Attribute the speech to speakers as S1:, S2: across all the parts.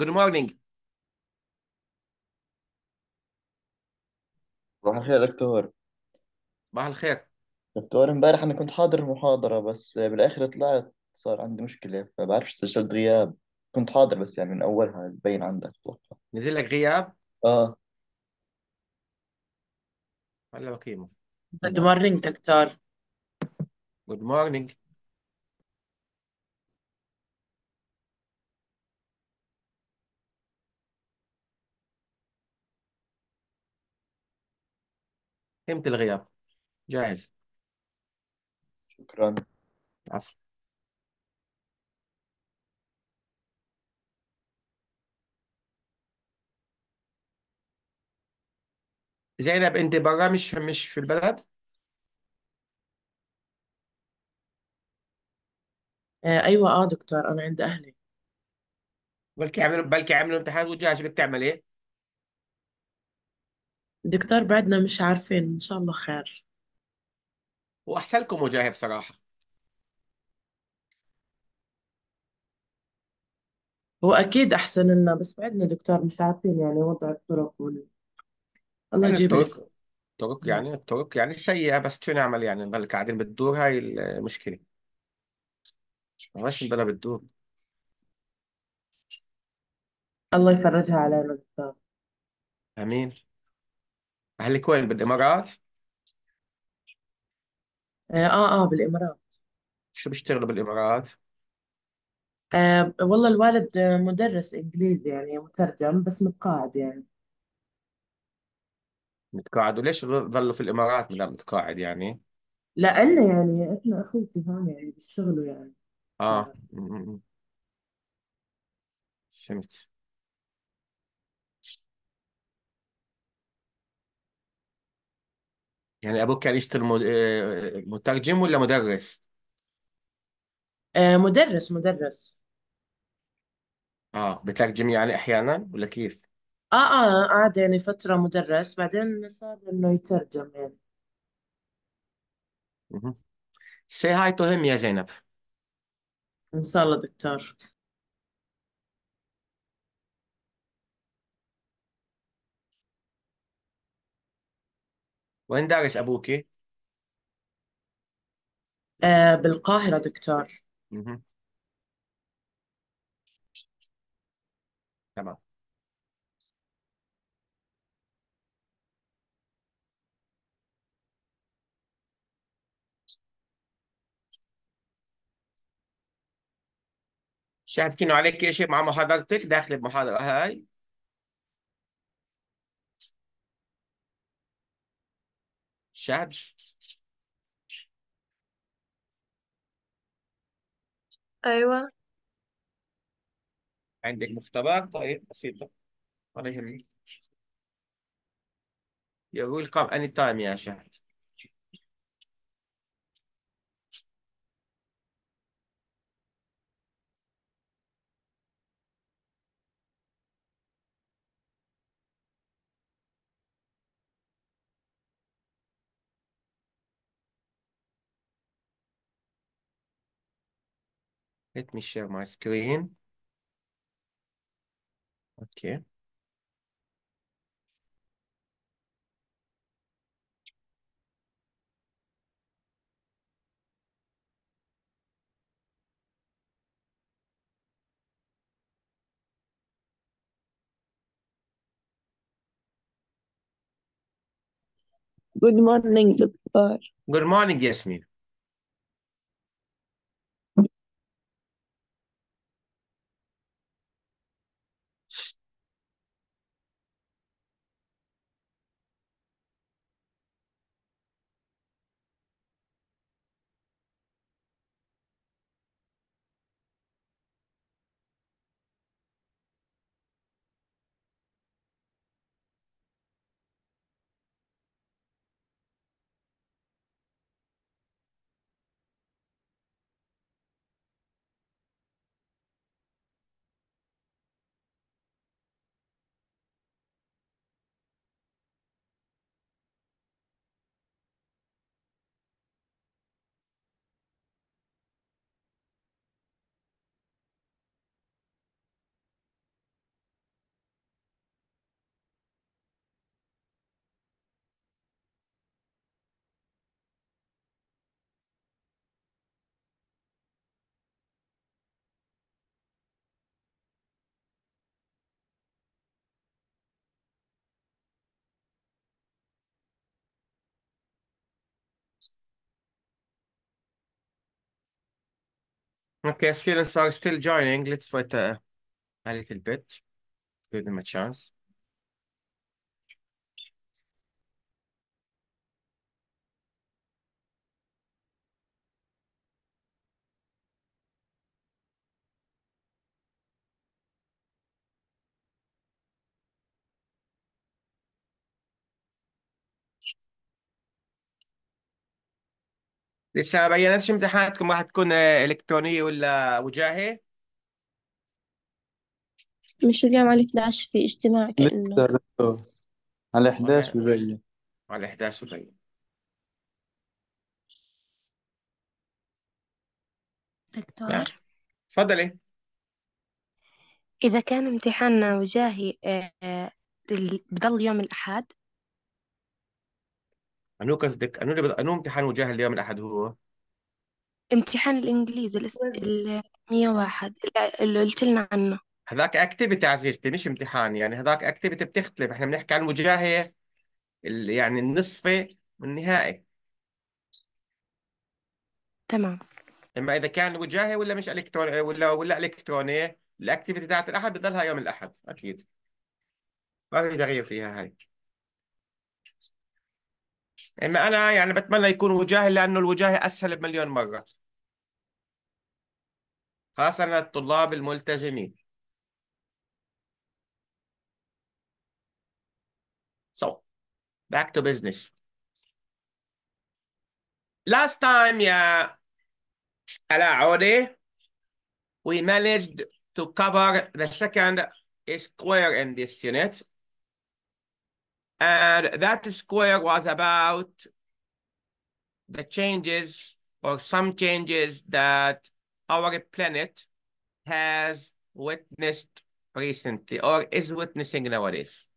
S1: جود مورنينج
S2: صباح الخير يا دكتور
S1: صباح الخير
S2: دكتور امبارح أنا كنت حاضر المحاضرة بس بالآخر طلعت صار عندي مشكلة فبعرفش سجلت غياب كنت حاضر بس يعني من أولها تبين عندك أتوقع نزل لك غياب آه
S3: هلا بقيمه جود مورنينج دكتور جود مورنينج قيمة الغياب
S1: جاهز شكرا عفوا زينب انت برا مش مش في البلد
S3: آه، ايوه اه دكتور انا عند اهلي
S1: بلكي عملوا بلكي عملوا امتحان وجاهز بتعمل ايه
S3: دكتور بعدنا مش عارفين إن شاء الله خير
S1: واحسن لكم مجاهد صراحه
S3: هو أكيد أحسن لنا بس بعدنا دكتور مش عارفين يعني وضع الطرق وال... الله يعني يجيب الطرق
S1: الطرق يعني الطرق يعني سيئه بس شو نعمل يعني نضل قاعدين بتدور هاي المشكله ماشي بلا بتدور
S3: الله يفرجها علينا دكتور
S1: امين أهل الكويت بالإمارات
S3: آه،, آه آه, بالإمارات
S1: شو بيشتغلوا بالإمارات؟
S3: آه والله الوالد مدرس إنجليزي يعني مترجم بس متقاعد يعني
S1: متقاعد وليش ظلوا في الإمارات ما دام متقاعد يعني؟
S3: لأنه يعني إحنا أخوتي هون يعني بيشتغلوا يعني
S4: آه ف- فهمت
S1: يعني ابوك كان يشتغل آه، مترجم ولا مدرس
S3: آه مدرس مدرس
S1: اه بترجم يعني احيانا ولا كيف
S3: اه اه قعد يعني فترة مدرس بعدين صار انه يترجم يعني سي هاي تو هيم يا زينب ان شاء الله دكتور
S1: وين دارس أبوك؟
S3: آه بالقاهرة دكتور
S5: تمام
S1: شاهدت كينو عليك شيء مع محاضرتك داخل المحاضرة هاي شعبي ايوه عندك مختبر طيب بسيطة ولا يهمك يقول كم أني تايم يا شاهد Let me share my screen. Okay.
S5: Good morning, Doktor.
S1: Good morning, Yasmin. Okay, students are still joining. Let's wait a, a little bit, give them a chance. لسه ما بينتش امتحاناتكم راح تكون آه، إلكترونية ولا وجاهي
S6: مش اليوم على 11 في اجتماع كأنه
S1: لسه لسه على 11 ببين على 11 وجاي دكتور نعم. تفضلي إذا
S6: كان امتحاننا وجاهي بضل آه، آه، يوم الأحد
S1: أنو قصدك أنو اللي أنو امتحان وجاه اليوم الأحد هو
S6: امتحان الإنجليزي الاس... ال 101 اللي قلت لنا عنه
S1: هذاك اكتيفيتي عزيزتي مش امتحان يعني هذاك اكتيفيتي بتختلف احنا بنحكي عن وجاهة اللي يعني النصفي والنهائي تمام اما اذا كان وجاهي ولا مش الكتروني ولا ولا الكتروني الاكتيفيتي تاعت الاحد بتضلها يوم الاحد اكيد ما في تغيير فيها هيك إن أنا يعني بتمنى يكون وجاهي لأنه الوجاهي أسهل بمليون مرة خاصة الطلاب الملتزمين So back to business Last time يا ألا عودي we managed to cover the second square in this unit And that square was about the changes or some changes that our planet has witnessed recently or is witnessing nowadays.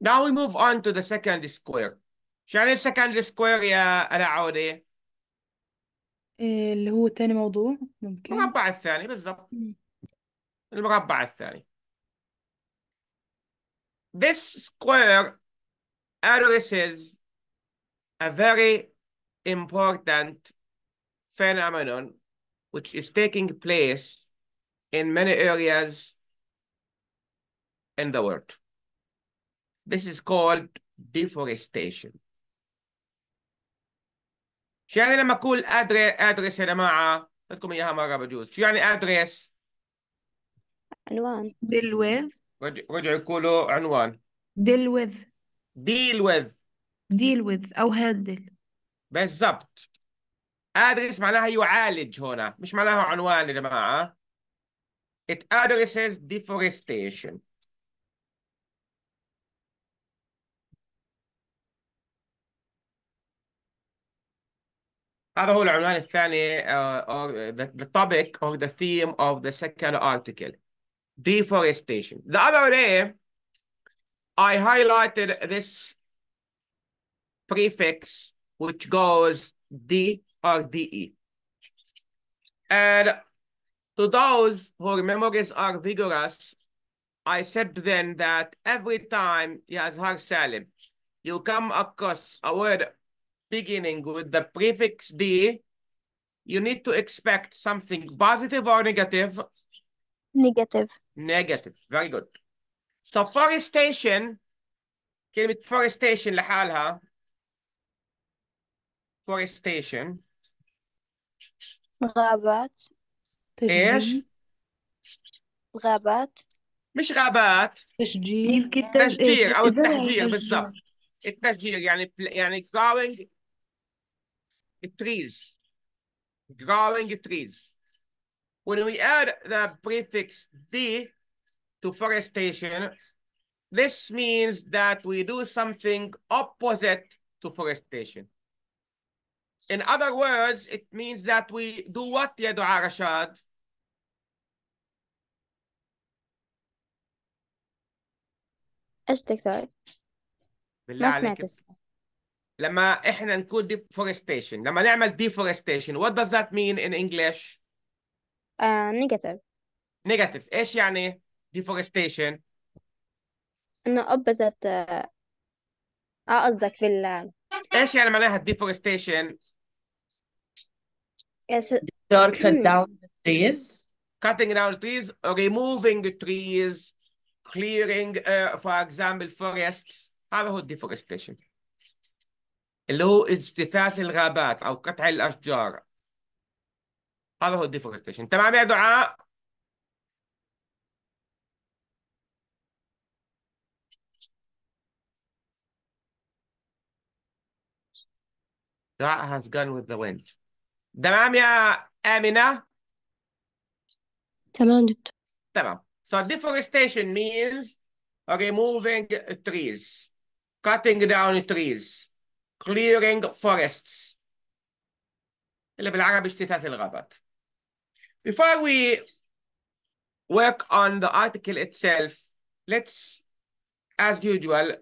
S1: Now we move on to the second square. شو second square يا العودة؟
S3: اللي هو تاني موضوع ممكن المربع
S1: الثاني بالضبط المربع الثاني this square addresses a very important phenomenon which is taking place in many areas in the world. This is called deforestation. شو يعني لما اقول ادري ادرس يا جماعه اعطيكم اياها مره بجوز شو يعني ادرس؟
S5: عنوان بالويب
S1: رجعوا يقولوا عنوان deal with deal with deal with أو handle بالضبط address معناها يعالج هنا مش معناها عنوان يا جماعة it addresses deforestation هذا هو العنوان الثاني uh, or the, the topic or the theme of the second article deforestation. The other day, I highlighted this prefix which goes D or DE. And to those whose memories are vigorous, I said then that every time, Yazhar Salim, you come across a word beginning with the prefix D, you need to expect something positive or negative
S7: نيجاتيف
S1: نيجاتيف فيري جود سفورستيشن كلمة فورستيشن لحالها فورستيشن
S7: غابات ايش؟ غابات
S1: مش غابات تشجير تشجير او إيه، التحجير بالضبط التشجير يعني يعني growing trees growing trees When we add the prefix the to forestation, this means that we do something opposite to forestation. In other words, it means that we do what, Ya Dua Rashad? لما احنا نكون deforestation لما نعمل deforestation what does that mean in English؟ negative. Negative. ايش يعني deforestation
S7: انه opposite اه قصدك في بال
S1: ايش يعني معناها deforestation إيش Or cut down the trees. cutting down trees removing trees clearing uh, for example forests هذا هو deforestation اللي هو اجتثاث الغابات او قطع الاشجار هذا هو الديفورستيشن تمام يا دعاء دعاء has gone with the wind تمام يا آمنة
S4: تمام دكتور
S1: تمام so deforestation means removing trees cutting down trees clearing forests اللي بالعربي اجتثاث الغابات Before we work on the article itself, let's, as usual,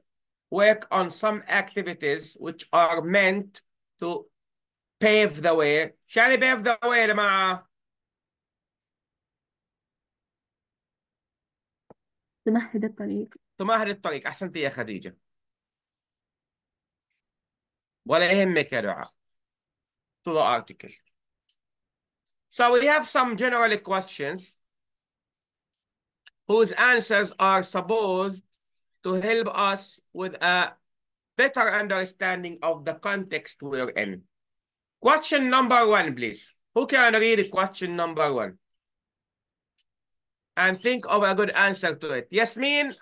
S1: work on some activities which are meant to pave the way. Shall شعلي pave the way يا جماعة؟
S5: تمهد الطريق
S1: تمهد الطريق أحسنتي يا خديجة ولا يهمك يا دعاء to the article so we have some general questions whose answers are supposed to help us with a better understanding of the context we're in. Question number one, please. Who can read question number one? And think of a good answer to it. Yasmin,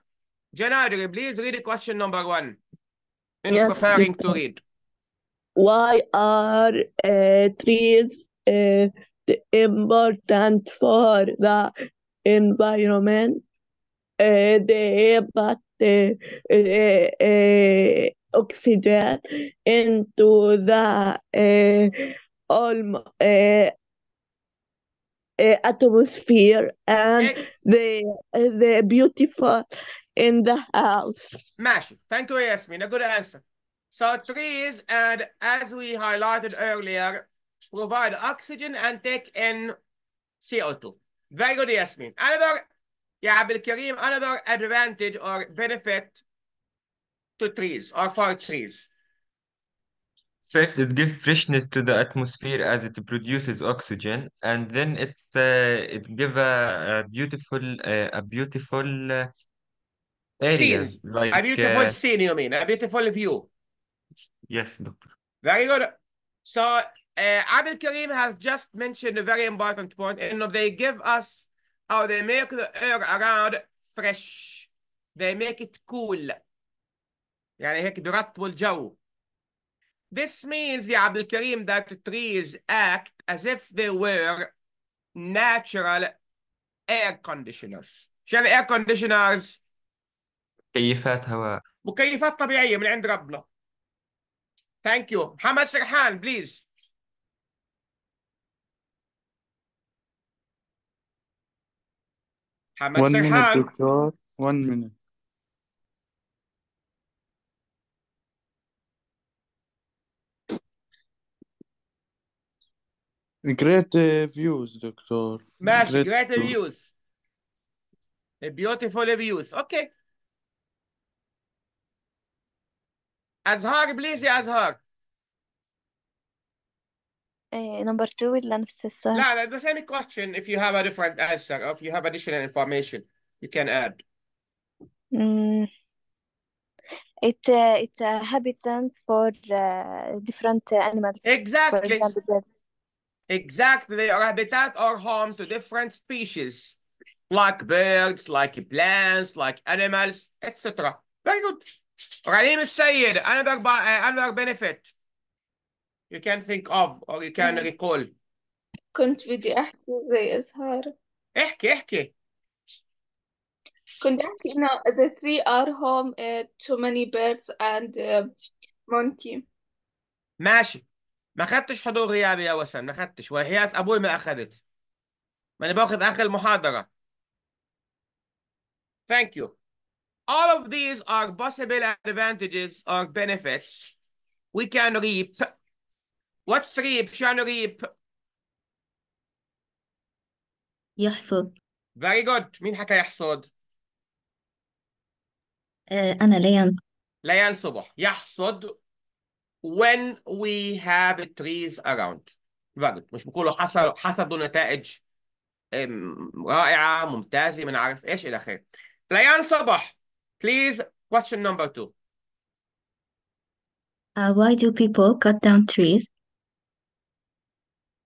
S1: Janadri, please read question number one. In yes. preparing to read.
S5: Why are uh, trees uh, important for the environment. Uh, eh, they but the uh, eh, uh, eh, oxygen into the uh, uh, atmosphere and hey. the the beautiful in the house.
S1: Mash, thank you, Yasmin. A good answer. So trees, and as we highlighted earlier, provide oxygen and take in CO2. Very good, Yasmin. Another, yeah, Abdul Karim, another advantage or benefit to trees or for trees. First, it gives freshness to the atmosphere as it produces oxygen, and then it uh, it gives a, a, beautiful uh, a beautiful
S3: uh, area, scene. like a beautiful uh, scene.
S1: You mean a beautiful view?
S3: Yes, doctor.
S1: Very good. So uh, Karim has just mentioned a very important point, point. you know, they give us, or they make the air around fresh. They make it cool. يعني هيك بيرطبوا الجو. This means, يا عبد الكريم, that trees act as if they were natural air conditioners. شو يعني air conditioners؟
S2: مكيفات هواء.
S1: مكيفات طبيعية من عند ربنا. Thank you. محمد سرحان, please. one minute,
S2: doctor. One minute. Great uh, views, doctor.
S1: great, great views. Beautiful views. Okay. Azhar, please, Azhar.
S7: Eh, number two إلا نفس السؤال لا
S1: لا the same question if you have a different answer or if you have additional information you can add It, mm.
S7: uh, it's a habitat
S6: for uh, different animals. Exactly.
S1: Exactly. are habitat or home to different species, like birds, like plants, like animals, etc. Very good. Ralim is saying another, eh, another benefit. you can think of or you can recall
S5: كنت بدي أحكي زي إزهار
S1: احكي احكي
S5: كنت أحكي إنه the three are home uh, too many birds and uh, monkey
S1: ماشي ما خدتش حضور غيابي يا وسام ما خدتش وحياة أبوي ما أخذت ما أنا باخذ آخر المحاضرة Thank you. All of these are possible advantages or benefits we can reap What's reap? شنو reap؟
S4: يحصد
S1: Very good. مين حكى يحصد؟
S4: أنا ليان
S1: ليان صبح. يحصد when we have trees around. Very good. مش بقولوا حصل حصدوا نتائج رائعة ممتازة من عارف إيش إلى آخره. ليان صبح. Please question number two.
S4: Uh, why do people cut down trees?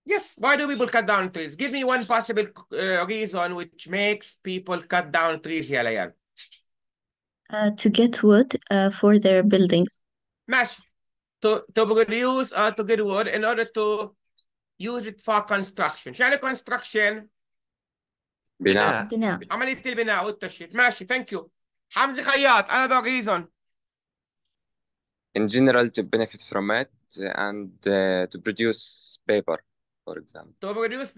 S1: Yes, why do people cut down trees? Give me one possible uh, reason which makes people cut down trees, here,
S4: Uh, to get wood uh, for their buildings.
S1: ماشي. To, to produce or uh, to get wood in order to use it for construction. شو يعني construction؟
S5: بناء. بناء.
S1: عملية البناء والتشييد. ماشي, thank you. Hamzi, خياط, another reason.
S5: In
S3: general, to benefit from it and uh, to produce paper for example.
S1: So to do this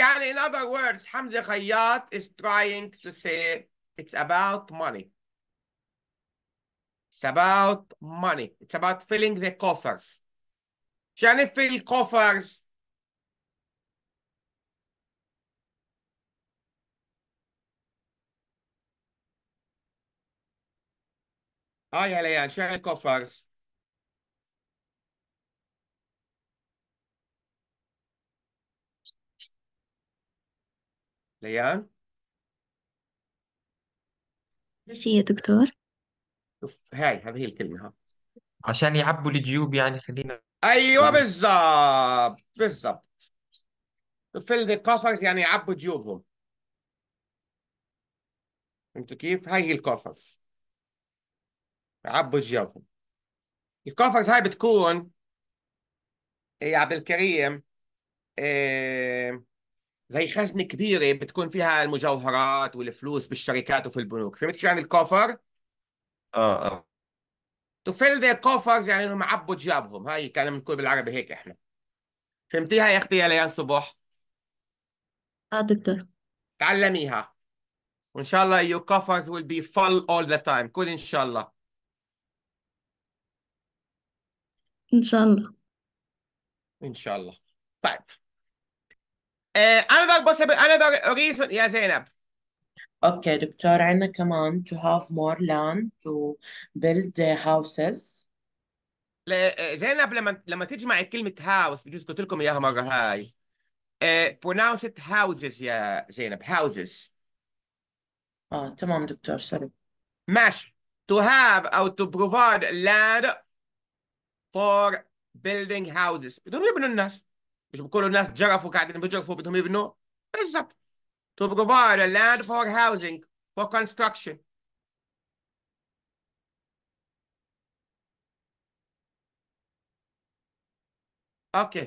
S1: Yani, in other words, Hamza Khayyat is trying to say it's about money. It's about money. It's about filling the coffers. Shani fill coffers. هاي هليان شو يعني ليان
S4: ايش هي يا دكتور
S1: شوف هاي هذه هي الكلمة ها عشان يعبوا الجيوب يعني خلينا ايوه نعم. بالضبط بالضبط فيل ذا كوفرز يعني يعبوا جيوبهم فهمتوا كيف؟ هاي هي الكوفرز يعبوا جيوبهم الكوفرز هاي بتكون يا إيه، عبد الكريم إيه زي خزنة كبيرة بتكون فيها المجوهرات والفلوس بالشركات وفي البنوك فهمت شو يعني الكوفر؟ اه اه تو فيل their كوفرز يعني انهم عبوا جيابهم هاي كان بنقول بالعربي هيك احنا فهمتيها يا اختي يا ليان صبح؟ اه دكتور تعلميها وان شاء الله your coffers will be full all the time قول ان شاء الله
S4: ان شاء الله
S1: ان شاء الله طيب Uh, another possible another reason يا زينب.
S3: Okay, دكتور عندنا كمان to have more land to build houses.
S1: ل- زينب لما لما تجمع كلمة هاوس بجوز قلت لكم إياها مرة هاي. Uh, pronounce it houses يا زينب houses. اه تمام دكتور سوري. ماشي. To have أو to provide land for building houses. بدهم يبنوا الناس. مش كل الناس to provide land for housing for construction Okay.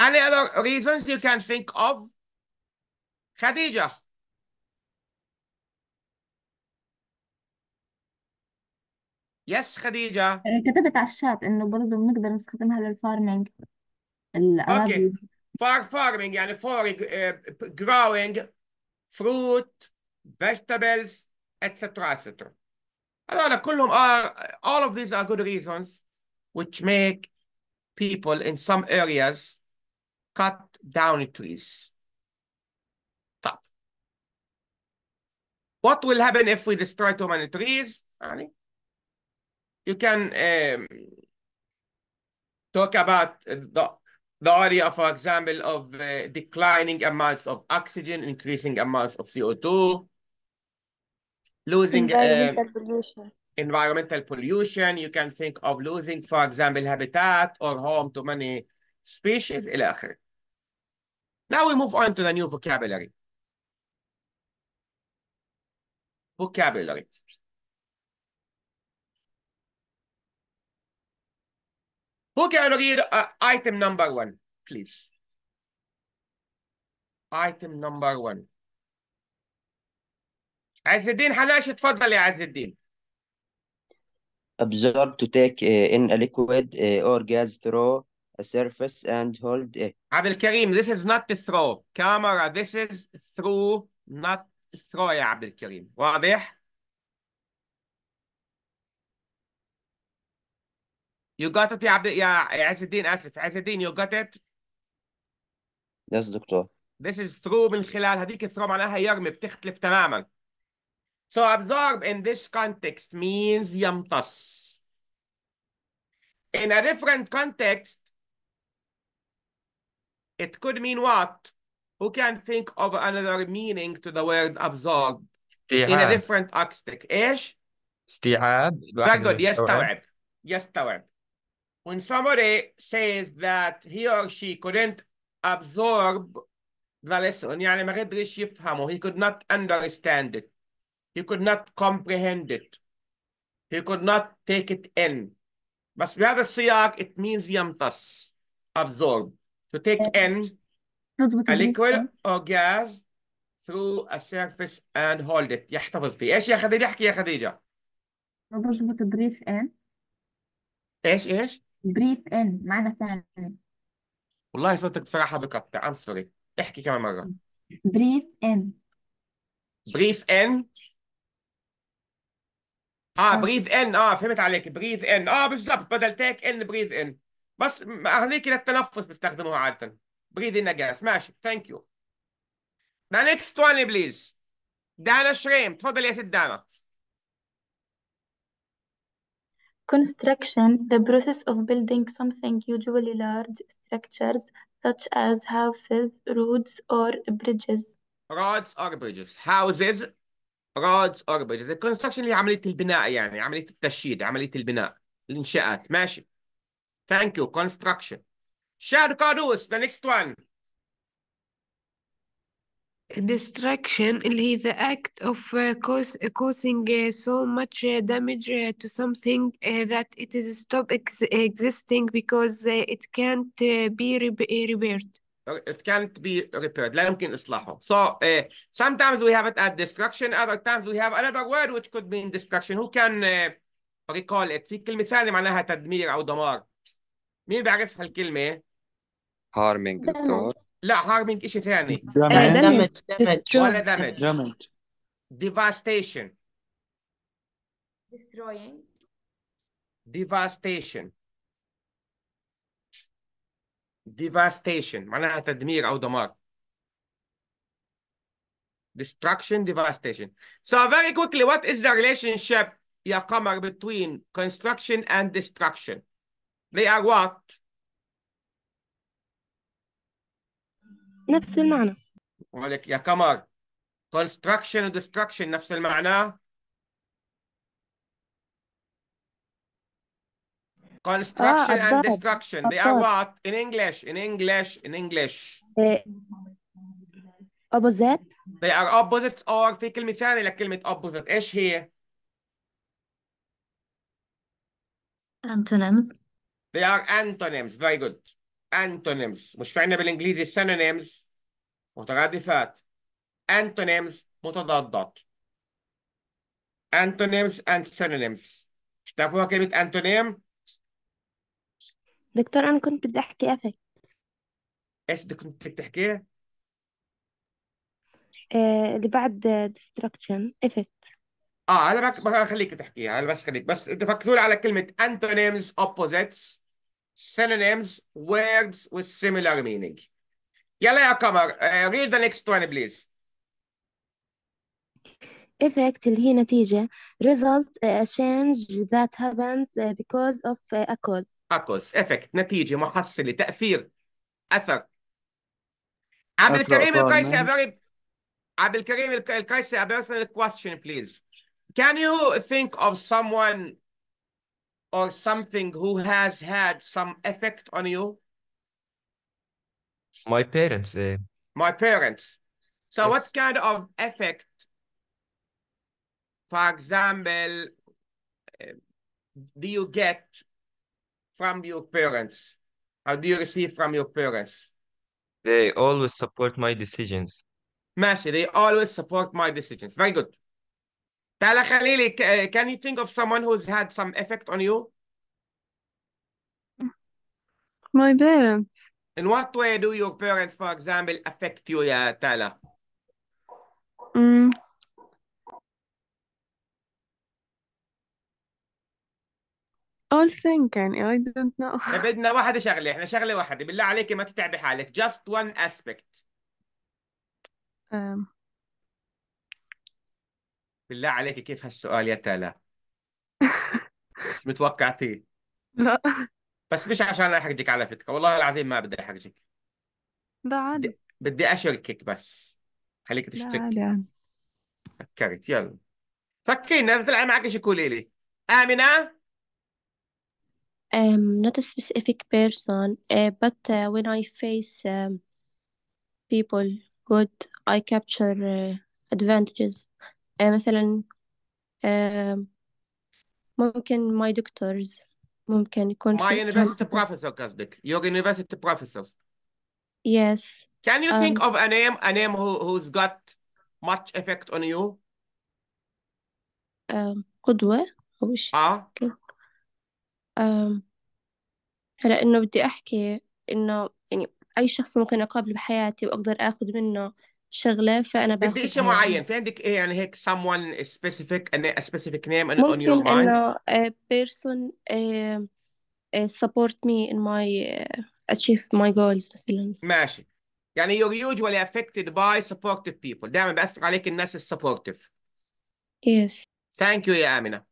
S1: Any other reasons you can think of? Khadija. يس خديجة
S4: إيه، كتبت على الشات إنه برضه بنقدر نستخدمها للفارمينج اوكي الأراضي
S1: فار فارمينج يعني فور جروينج فروت فيجيتابلز اتسترا اتسترا هذول كلهم are all of these are good reasons which make people in some areas cut down trees طب what will happen if we destroy too many trees يعني you can um, talk about the, the area, for example, of uh, declining amounts of oxygen, increasing amounts of CO2, losing environmental,
S5: um, pollution.
S1: environmental pollution. You can think of losing, for example, habitat or home to many species, Now we move on to the new vocabulary. Vocabulary. Who can read uh, item number one, please? Item number one. عز الدين حناش تفضل يا عز الدين.
S6: Observe to take uh, in a liquid uh, or gas through a surface and hold it.
S1: عبد الكريم, this is not through. Camera, this is through, not through يا عبد الكريم. واضح؟ You got it يا عبد يا عز الدين اسف عز الدين you got it Yes, دكتور This is through من خلال هذيك through معناها يرمي بتختلف تماما So absorb in this context means يمتص In a different context it could mean what? Who can think of another meaning to the word absorb
S2: in a different
S1: aspect? ايش؟
S2: استيعاب Very good يستوعب
S1: يستوعب when somebody says that he or she couldn't absorb the lesson, he could not understand it. He could not comprehend it. He could not take it in. But we have a siyak, it means yamtas, absorb. To take in a liquid or gas through a surface and hold it يحتفظ فيه ايش يا خديجة احكي يا خديجه
S4: ربط بتضريف ان ايش ايش بريف ان معنى ثاني
S1: والله صوتك بصراحة بقطع I'm sorry احكي كمان مرة
S4: بريف ان
S1: بريف ان اه بريث آه. ان اه فهمت عليك بريث ان اه بالضبط بدل تيك ان بريث ان بس هنيك للتنفس بيستخدموها عادة بريث ان اجاز ماشي ثانك يو ذا نكست وان بليز دانا شريم تفضل يا ست دانا
S6: Construction, the process of building something, usually large structures such as houses, roads, or bridges.
S1: roads or bridges houses roads or bridges the الكونستراكشن اللي هي عملية البناء يعني عملية التشييد عملية البناء الإنشاءات ماشي thank you construction Shadkadus the next one Destruction اللي
S6: هي the act of uh, cause, uh, causing uh, so much uh, damage uh, to something uh, that it is stop ex existing because uh, it can't uh, be re repaired.
S1: It can't be repaired. لا يمكن إصلاحه. So uh, sometimes we have it as destruction, other times we have another word which could mean destruction. Who can uh, recall it? في كلمة ثانية معناها تدمير أو دمار. مين بيعرف هالكلمة؟
S3: harming.
S1: لا harming شيء ثاني damage uh, damage ولا damage damage devastation
S6: destroying
S1: devastation devastation معناها تدمير او دمار destruction devastation so very quickly what is the relationship يا قمر between construction and destruction they are what
S3: نفس المعنى
S1: ولك يا قمر construction و destruction نفس المعنى construction آه and destruction they are what in English in English in English
S6: uh, opposite
S1: they are opposites or في كلمة ثانية لكلمة opposite ايش هي؟
S4: antonyms
S1: they are antonyms very good antonyms مش في بالانجليزي synonyms مترادفات antonyms متضادات antonyms and synonyms مش كلمة antonym
S6: دكتور أنا كنت بدي أحكي أفكت
S1: إيش بدك كنت تحكي
S6: ايه اللي بعد destruction افكت
S1: اه انا بخليك تحكيها انا بس خليك بس انت فكروا على كلمة antonyms opposites synonyms, words with similar meaning. Yalla, يا uh, read the next one please.
S6: effect اللي هي result uh, a change that happens uh, because of uh, a cause
S1: a cause effect نتيجة محصلة تأثير أثر عبد الكريم القيسي a very عبد الكريم القيسي a personal question please can you think of someone or something who has had some effect on you?
S5: My parents. eh.
S1: My parents. So yes. what kind of effect, for example, eh, do you get from your parents? How do you receive from your parents? They always support my decisions. Mashi, they always support my decisions. Very good. تعالى خليلي can you think of someone who's had some effect
S5: on you? My parents.
S1: In what way do your parents, for example, affect you يا تالا؟
S2: Mm.
S5: All thing يعني I don't know.
S1: بدنا واحدة شغلة، احنا شغلة واحدة، بالله عليك ما تتعبي حالك، just one aspect. Um. بالله عليك كيف هالسؤال يا تالا مش متوقعتيه لا بس مش عشان احرجك على فكرة والله العظيم ما بدي احرجك ده عادي بدي اشركك بس خليك لا عادي عادي فكرت يلا فكرينا اذا طلع معك شي قولي لي آمنة
S6: Um, not a specific person, uh, but uh, when I face um, people good, I capture uh, advantages. آه مثلا آه ممكن ماي دكتورز ممكن يكون My في university counselor.
S1: professor قصدك your university professors
S6: Yes. Can you think Um, of
S1: a name a name who who's got much effect on you
S6: آم، قدوة
S1: أو شيء اه
S6: آم، هلا إنه بدي أحكي إنه يعني أي شخص ممكن أقابله بحياتي وأقدر آخذ منه شغلة فانا بدي باخدها شيء معين في
S1: عندك ايه يعني هيك someone specific a specific name on on your ممكن mind انه
S6: uh, person support me in my achieve my goals
S5: مثلا
S1: ماشي يعني you're usually affected by supportive people دائما بأثر عليك الناس supportive yes thank you يا آمنة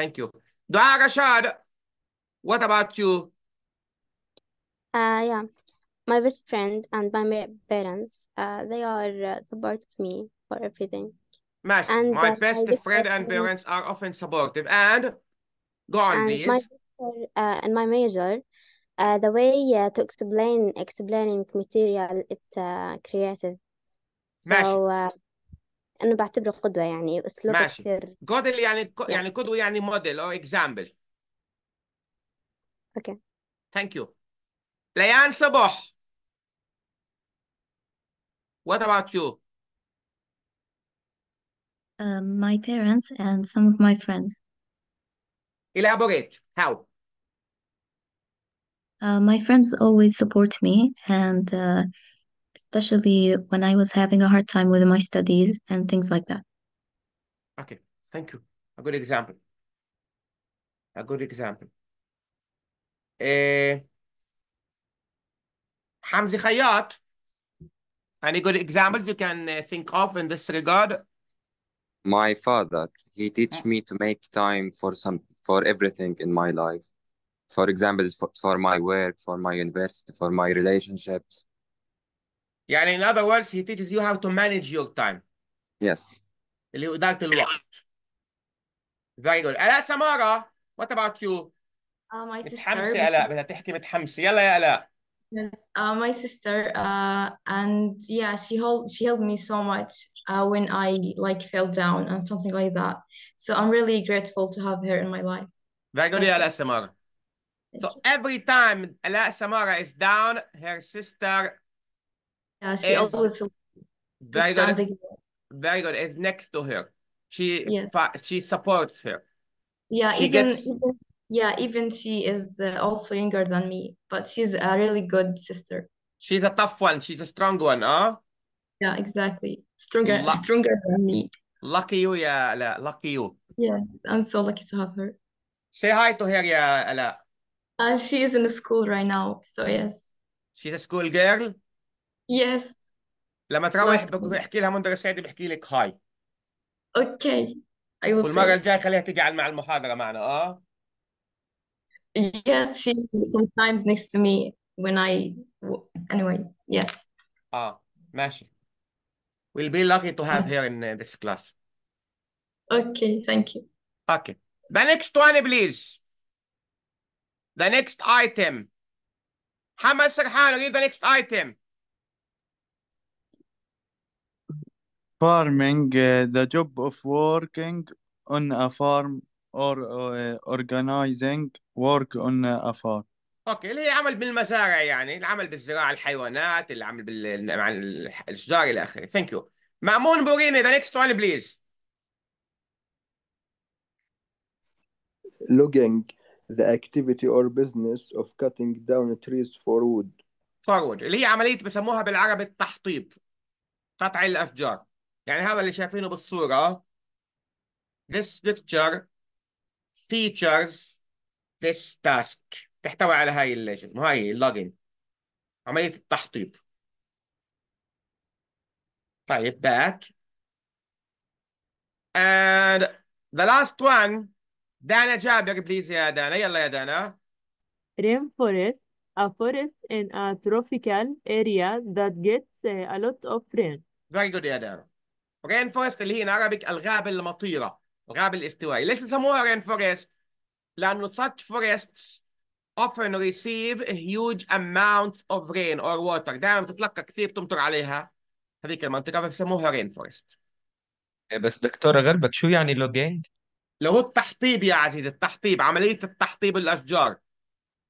S1: thank you دعاء رشاد what about you Uh, yeah.
S7: my best friend and my parents. Uh, they are uh, supportive me for everything.
S1: Mash, and my best my friend and parents are often supportive. And
S7: go on, and please. My, uh, and my major, uh, the way uh, to explain explaining material, it's uh, creative. So, ماشي. Uh, انه بعتبره قدوه يعني اسلوب ماشي كثير
S1: جودل يعني يعني قدوه يعني موديل او اكزامبل اوكي ثانك يو ليان صبح what about you?
S4: Um, my parents and some of my friends.
S1: Elaborate. How?
S4: Uh, my friends always support me, and uh, especially when I was having a hard time with my studies and things like that.
S1: Okay, thank you. A good example. A good example. Uh, eh, Hamzi any good examples you can uh, think of in this regard?
S3: My father, he teach mm. me to make time for some for everything in my life. For example, for, for my work, for my university, for my
S1: relationships. Yeah, in other words, he teaches you how to manage your time. Yes. Very good. Ala Samara. what about you؟ Uh, my sister.
S7: Yes,
S6: uh, my sister, uh, and yeah, she helped she helped me so much uh, when I like fell down and something like that. So I'm really grateful to have her in my life.
S1: Very good, Ala Samara. So every time Ala Samara is down, her sister. Yeah, she is, always. Very good. Again. Very good. Is next to her. She yes. she supports her. Yeah, she even, gets...
S6: even yeah, even she is uh, also younger than me, but she's a really good sister.
S1: She's a tough one. She's a strong one, huh?
S5: Yeah, exactly. Stronger, stronger than me.
S1: Lucky you, yeah, Ala. Lucky you.
S5: Yeah, I'm so lucky to have her.
S1: Say hi to her, yeah, Ala.
S5: Uh, she is in school right now, so yes.
S1: She's a school girl.
S5: Yes.
S1: لما تروح بحكي لها مندر السعيد بحكي لك هاي. Okay. I will. والمرة الجاية خليها تيجي على مع المحاضرة معنا، اه؟
S5: Yes, she sometimes next to me when I anyway. Yes.
S1: Ah, ماشي. We'll be lucky to have her in uh, this class. Okay, thank you. Okay. The next one, please. The next item. Hamad Sarhan, read the next item.
S2: Farming, uh, the job of working on a farm or uh, organizing work on uh, a farm
S1: اوكي اللي هي عمل بالمزارع يعني العمل بالزراعه الحيوانات العمل بال مع الاشجار الى اخره ثانك يو مامون بوريني ذا نيكست وان بليز
S2: logging the activity or business of cutting down trees for wood.
S1: For wood اللي هي عملية بسموها بالعربي التحطيب قطع الأشجار يعني هذا اللي شايفينه بالصورة this picture features this task تحتوي على هاي اللي شو اسمه هاي اللوجن عملية التحطيط طيب that and the last one دانا جابر بليز يا دانا يلا يا دانا
S3: rainforest a forest in a tropical area that gets uh, a lot of rain
S1: very good يا دانا rainforest اللي هي in Arabic الغابة المطيرة غاب الاستوائي ليش سموها رين فورست؟ لأنه such forests often receive huge amounts of rain or water دائما بتتلقى كثير تمطر عليها هذيك المنطقة فسموها رين فورست بس إيه، دكتورة غربك شو يعني لوجينج؟ اللي هو التحطيب يا عزيزي التحطيب عملية التحطيب الأشجار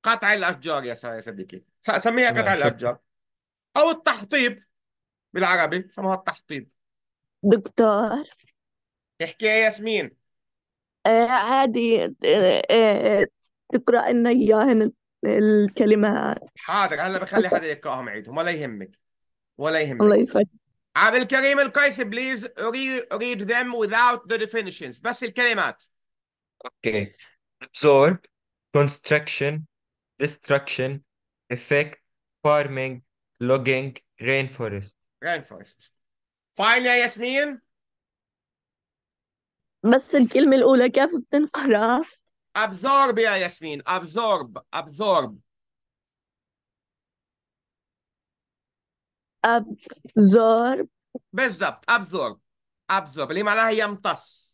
S1: قطع الأشجار يا صديقي سميها قطع آه، الأشجار أو التحطيب بالعربي سموها التحطيب
S5: دكتور
S1: احكي يا ياسمين
S5: آه عادي آه، آه، آه، تقرأ لنا إياهن الكلمات
S1: حاضر هلا بخلي حدا يقراهم عيدهم ولا يهمك ولا يهمك الله يهمك يسعدك عبد الكريم القيسي بليز re- read them without the definitions بس الكلمات
S3: Okay. Absorb, construction, destruction, effect, farming, logging, rainforest.
S5: rainforest fine يا ياسمين بس الكلمة الأولى كيف بتنقرأ؟
S1: absorb يا ياسمين absorb absorb
S5: absorb
S1: بالضبط absorb absorb اللي معناها يمتص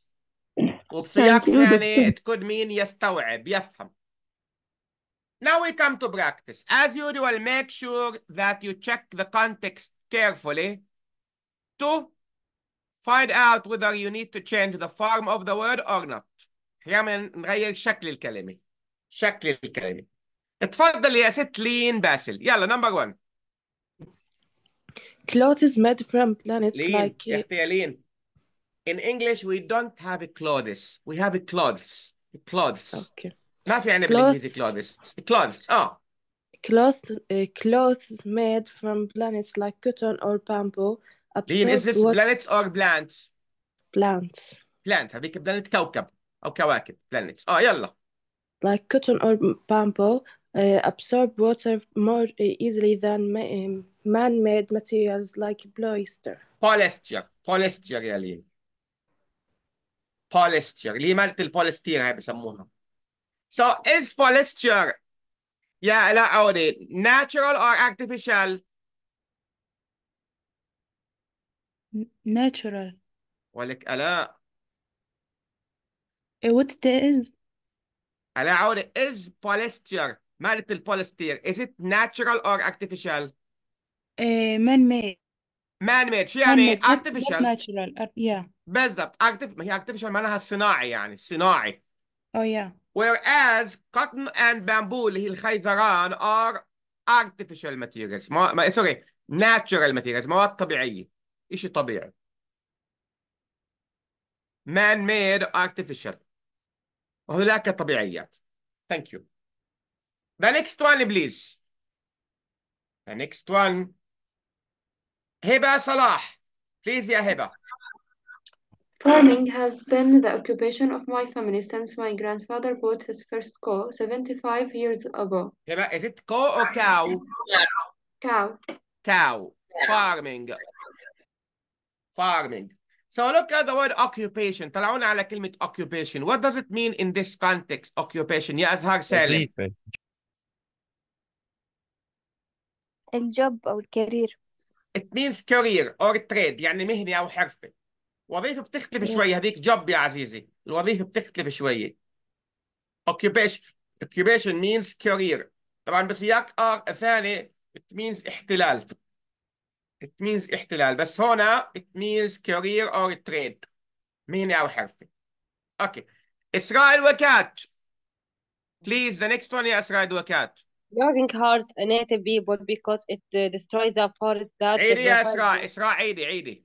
S1: وبسياق ثاني it could mean يستوعب يفهم Now we come to practice. As usual, make sure that you check the context carefully to Find out whether you need to change the form of the word or not. يا من نغير شكل الكلمة شكل الكلمة اتفضل يا ست لين باسل يلا نمبر 1
S3: clothes made from planets lean. like
S1: يا اختي لين in English we don't have a clothes we have a clothes clothes okay. ما في عندنا بالانجليزي clothes clothes اه
S3: clothes oh. uh, clothes made from planets like cotton or bamboo Lean is this what...
S1: planets or plants؟
S3: plants
S1: plant هذيك planet كوكب أو كواكب planets آه ah, يلا
S3: like cotton or bamboo uh, absorb water more uh, easily than um, man-made materials like polyester
S1: polyester polyester يا لين polyester اللي هي مالت البوليستير هاي بسموها So is polyester يا علاء عودي natural or artificial؟
S3: natural
S1: ولك آلاء
S3: Eh, What's the is?
S1: ألا عودة is polyester مالت البوليستير is it natural or artificial
S3: Eh, man-made
S1: man-made شو يعني made not, not artificial
S3: natural
S1: yeah بالضبط artif ما هي artificial معناها صناعي يعني صناعي oh yeah whereas cotton and bamboo اللي هي الخيزران are artificial materials ما, ما sorry natural materials مواد طبيعية شيء طبيعي man made artificial هناك طبيعيات thank you the next one please the next one هبة صلاح please يا هبة
S6: Farming has been the occupation of my family since my grandfather bought his first cow 75 years ago.
S1: is it cow or cow? Cow. Cow. Farming. farming. So look at the word occupation. طلعونا على كلمة occupation. What does it mean in this context, occupation? يا أزهر سالم. الجوب أو الكارير. It means career or trade يعني مهنة أو حرفة. وظيفة بتختلف شوية هذيك جوب يا عزيزي. الوظيفة بتختلف شوية. Occupation. Occupation means career. طبعا بسياق آر ثاني it means احتلال. it means احتلال But هنا it means career or trade meaning أو حرفة okay إسرائيل وكات please the next one Israel إسرائيل وكات
S6: Logging hurts native people because it uh, destroys the forest that عيدي Israel.
S1: Israel. Aidi.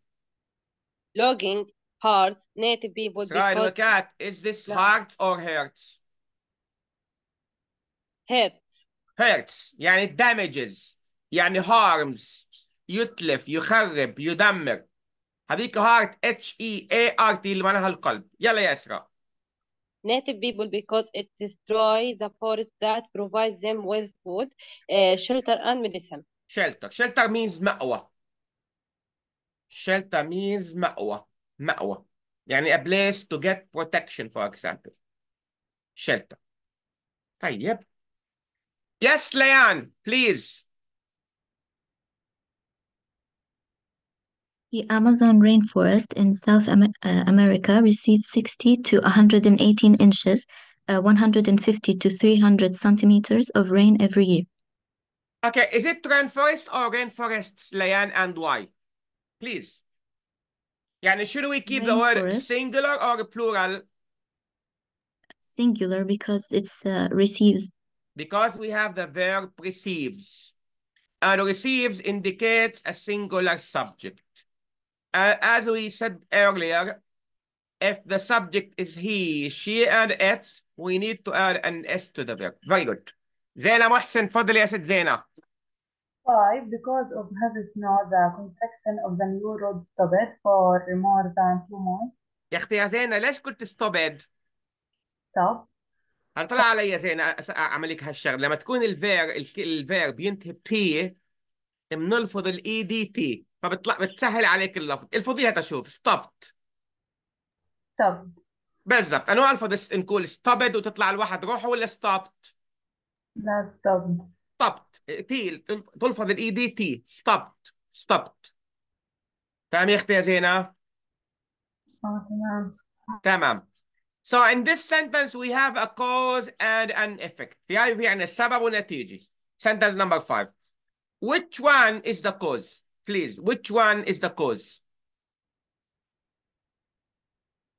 S6: Logging hurts native people Israel because
S1: وكات is this hurts or hurts hurts hurts Yani damages Yani harms يتلف يخرب يدمر هذيك هارت اتش اي اي ار تي اللي معناها القلب يلا يا اسراء
S6: native people because it destroy the forest that provide them with food, uh, shelter and medicine.
S1: Shelter. Shelter means مأوى. Shelter means مأوى. مأوى. يعني a place to get protection for example. Shelter. طيب. Yes, Leanne, please.
S4: The Amazon rainforest in South uh, America receives 60 to 118 inches, uh, 150 to 300 centimeters of rain every year.
S1: Okay, is it rainforest or rainforests, Layan, and why? Please. Yeah, should we keep rainforest. the word singular or plural?
S4: Singular because it's uh, receives.
S1: Because we have the verb receives. And receives indicates a singular subject. as we said earlier, if the subject is he, she, and it, we need to add an S to the verb. Very good. زينة محسن تفضل يا ست زينة.
S3: Why? because of having now the construction of the new road stopped for more than two months.
S1: يا اختي يا زينة ليش stop stopped؟ stop. هطلع علي يا زينة أعمل لك هالشغل لما تكون الفير الفير ينتهي بي بنلفظ الاي دي تي. فبتطلع بتسهل عليك اللفظ الفظيها تشوف stopped stopped بالضبط انو الفظ نقول stopped وتطلع الواحد روحه ولا stopped
S3: لا stopped
S1: stopped تي تلفظ الاي دي تي stopped stopped تمام يا اختي يا زينه اه تمام تمام So in this sentence we have a cause and an effect. في في عندنا السبب والنتيجة. Sentence number five. Which one is the cause? please, which one is the cause?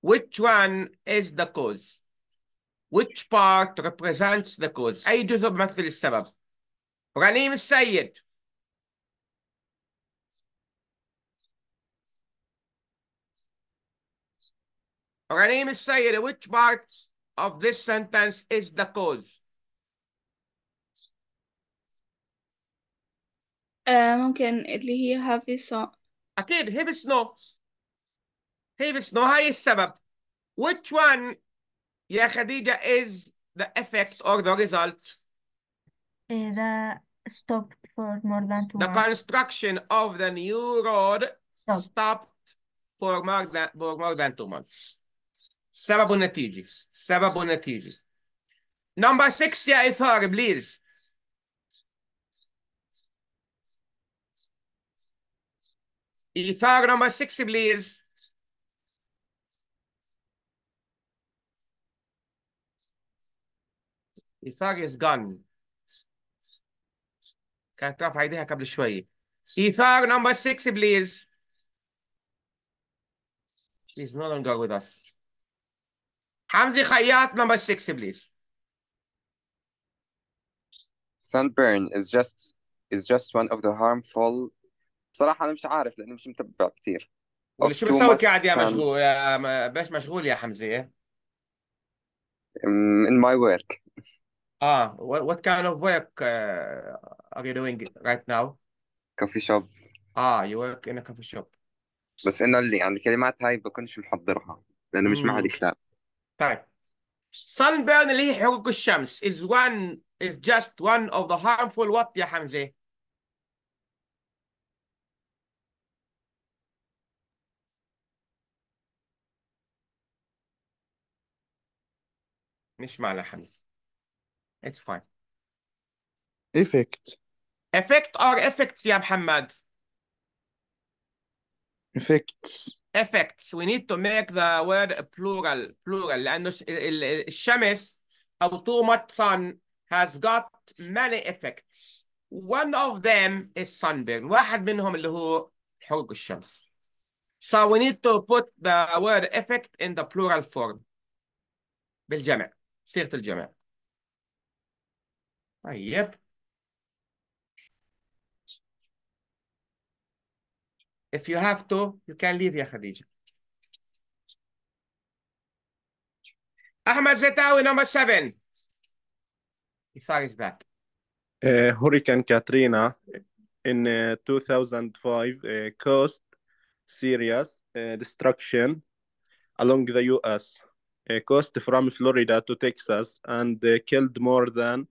S1: Which one is the cause? Which part represents the cause? أي جزء بيمثل السبب؟ غنيم السيد غنيم السيد which part of this sentence is the cause
S6: ممكن اللي هي هافي سو
S1: أكيد هيفي سنو هيفي سنو هاي السبب which one يا خديجة is the effect or the result
S5: إذا stop for more than two The
S1: hours. construction of the new road Stop. stopped for more than for more than two months. سبب النتيجة سبب النتيجة Number six يا إثار please. Pythagoras number six, please. is gone. كانت تقف على ايديها قبل شويه. Pythagoras number six, please. She's no longer with us. Hamzi Khayyat number six, please.
S3: Sunburn is just is just one of the
S1: harmful بصراحه انا مش عارف لاني مش متبع كثير شو بتسوي قاعد يا مشغول يا ما... باش مشغول يا حمزه إيه؟
S5: in my work
S1: اه what kind of work uh, are you doing right now coffee shop اه you work in a coffee shop بس انه اللي يعني الكلمات هاي بكونش
S5: محضرها لانه مش معي كتاب
S1: طيب sunburn اللي هي حقوق الشمس is one is just one of the harmful what يا حمزه مش مع لحن It's fine. effect effect or effects يا محمد effects effects we need to make the word plural plural لأنه الشمس أو too much sun has got many effects one of them is sunburn واحد منهم اللي هو حرق الشمس so we need to put the word effect in the plural form بالجمع صيغه الجمع طيب if you have to you can leave يا خديجة. احمد زتاوي number 7 Iftar is back uh, Hurricane Katrina in uh, 2005 uh, caused serious uh, destruction
S2: along the US coast from Florida to Texas and killed more than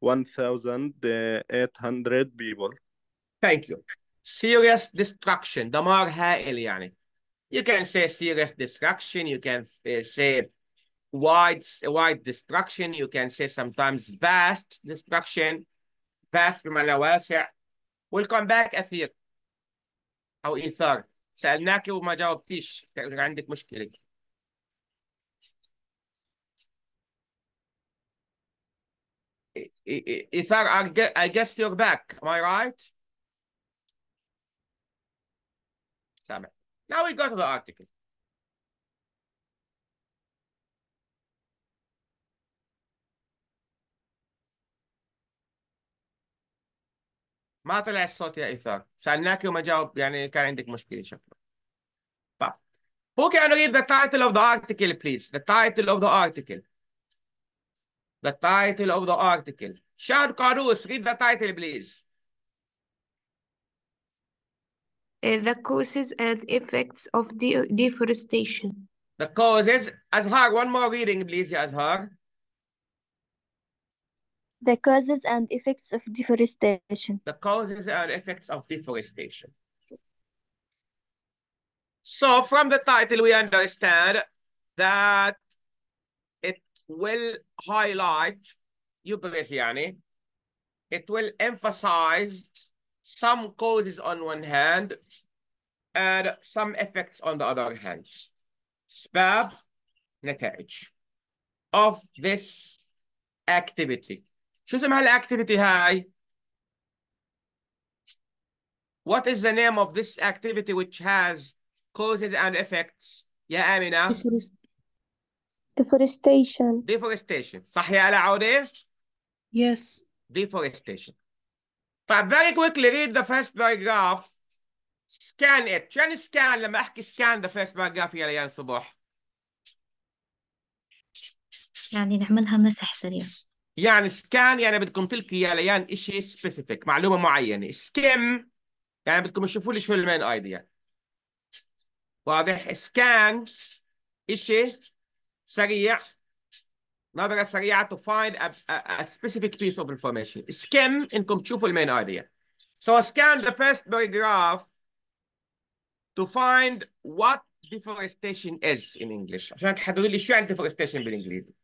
S2: 1,800 people.
S1: Thank you. Serious destruction. Damar هائل Eliani. You can say serious destruction. You can uh, say wide, wide destruction. You can say sometimes vast destruction. vast بمعنى We'll come back أثير أو إيثار. سألناك وما جاوبتيش. عندك مشكلة. it, it, it's not, I get I guess you're back. Am I right? Same. Now we go to the article. ما طلع الصوت يا ايثار سالناك وما جاوب يعني كان عندك مشكلة شكله طب who can read the title of the article please the title of the article the title of the article. Shad Karus, read the title, please.
S6: Uh, the causes and effects of de deforestation.
S1: The causes. Azhar, one more reading, please, Azhar.
S7: The causes and effects of deforestation.
S1: The causes and effects of deforestation. So from the title, we understand that will highlight يبرز Yani? it will emphasize some causes on one hand and some effects on the other hand Spab نتائج of this activity شو اسم هالاكتيفيتي هاي What is the name of this activity which has causes and effects يا آمنة deforestation deforestation صح يا الا عوديش Yes. deforestation طيب very quickly read the first paragraph scan it يعني scan لما احكي scan the first paragraph يا ليان صبح
S4: يعني نعملها مسح سريع
S1: يعني scan يعني بدكم تلقي يا ليان شيء specific معلومه معينه skim يعني بدكم تشوفوا لي شو المين ايديا واضح scan شيء سريع نظرة سريعة to find a, a, a specific piece of information. Skim انكم تشوفوا المين idea. So scan the first paragraph to find what deforestation is in English. عشان تحددوا لي شو يعني deforestation بالانجليزي.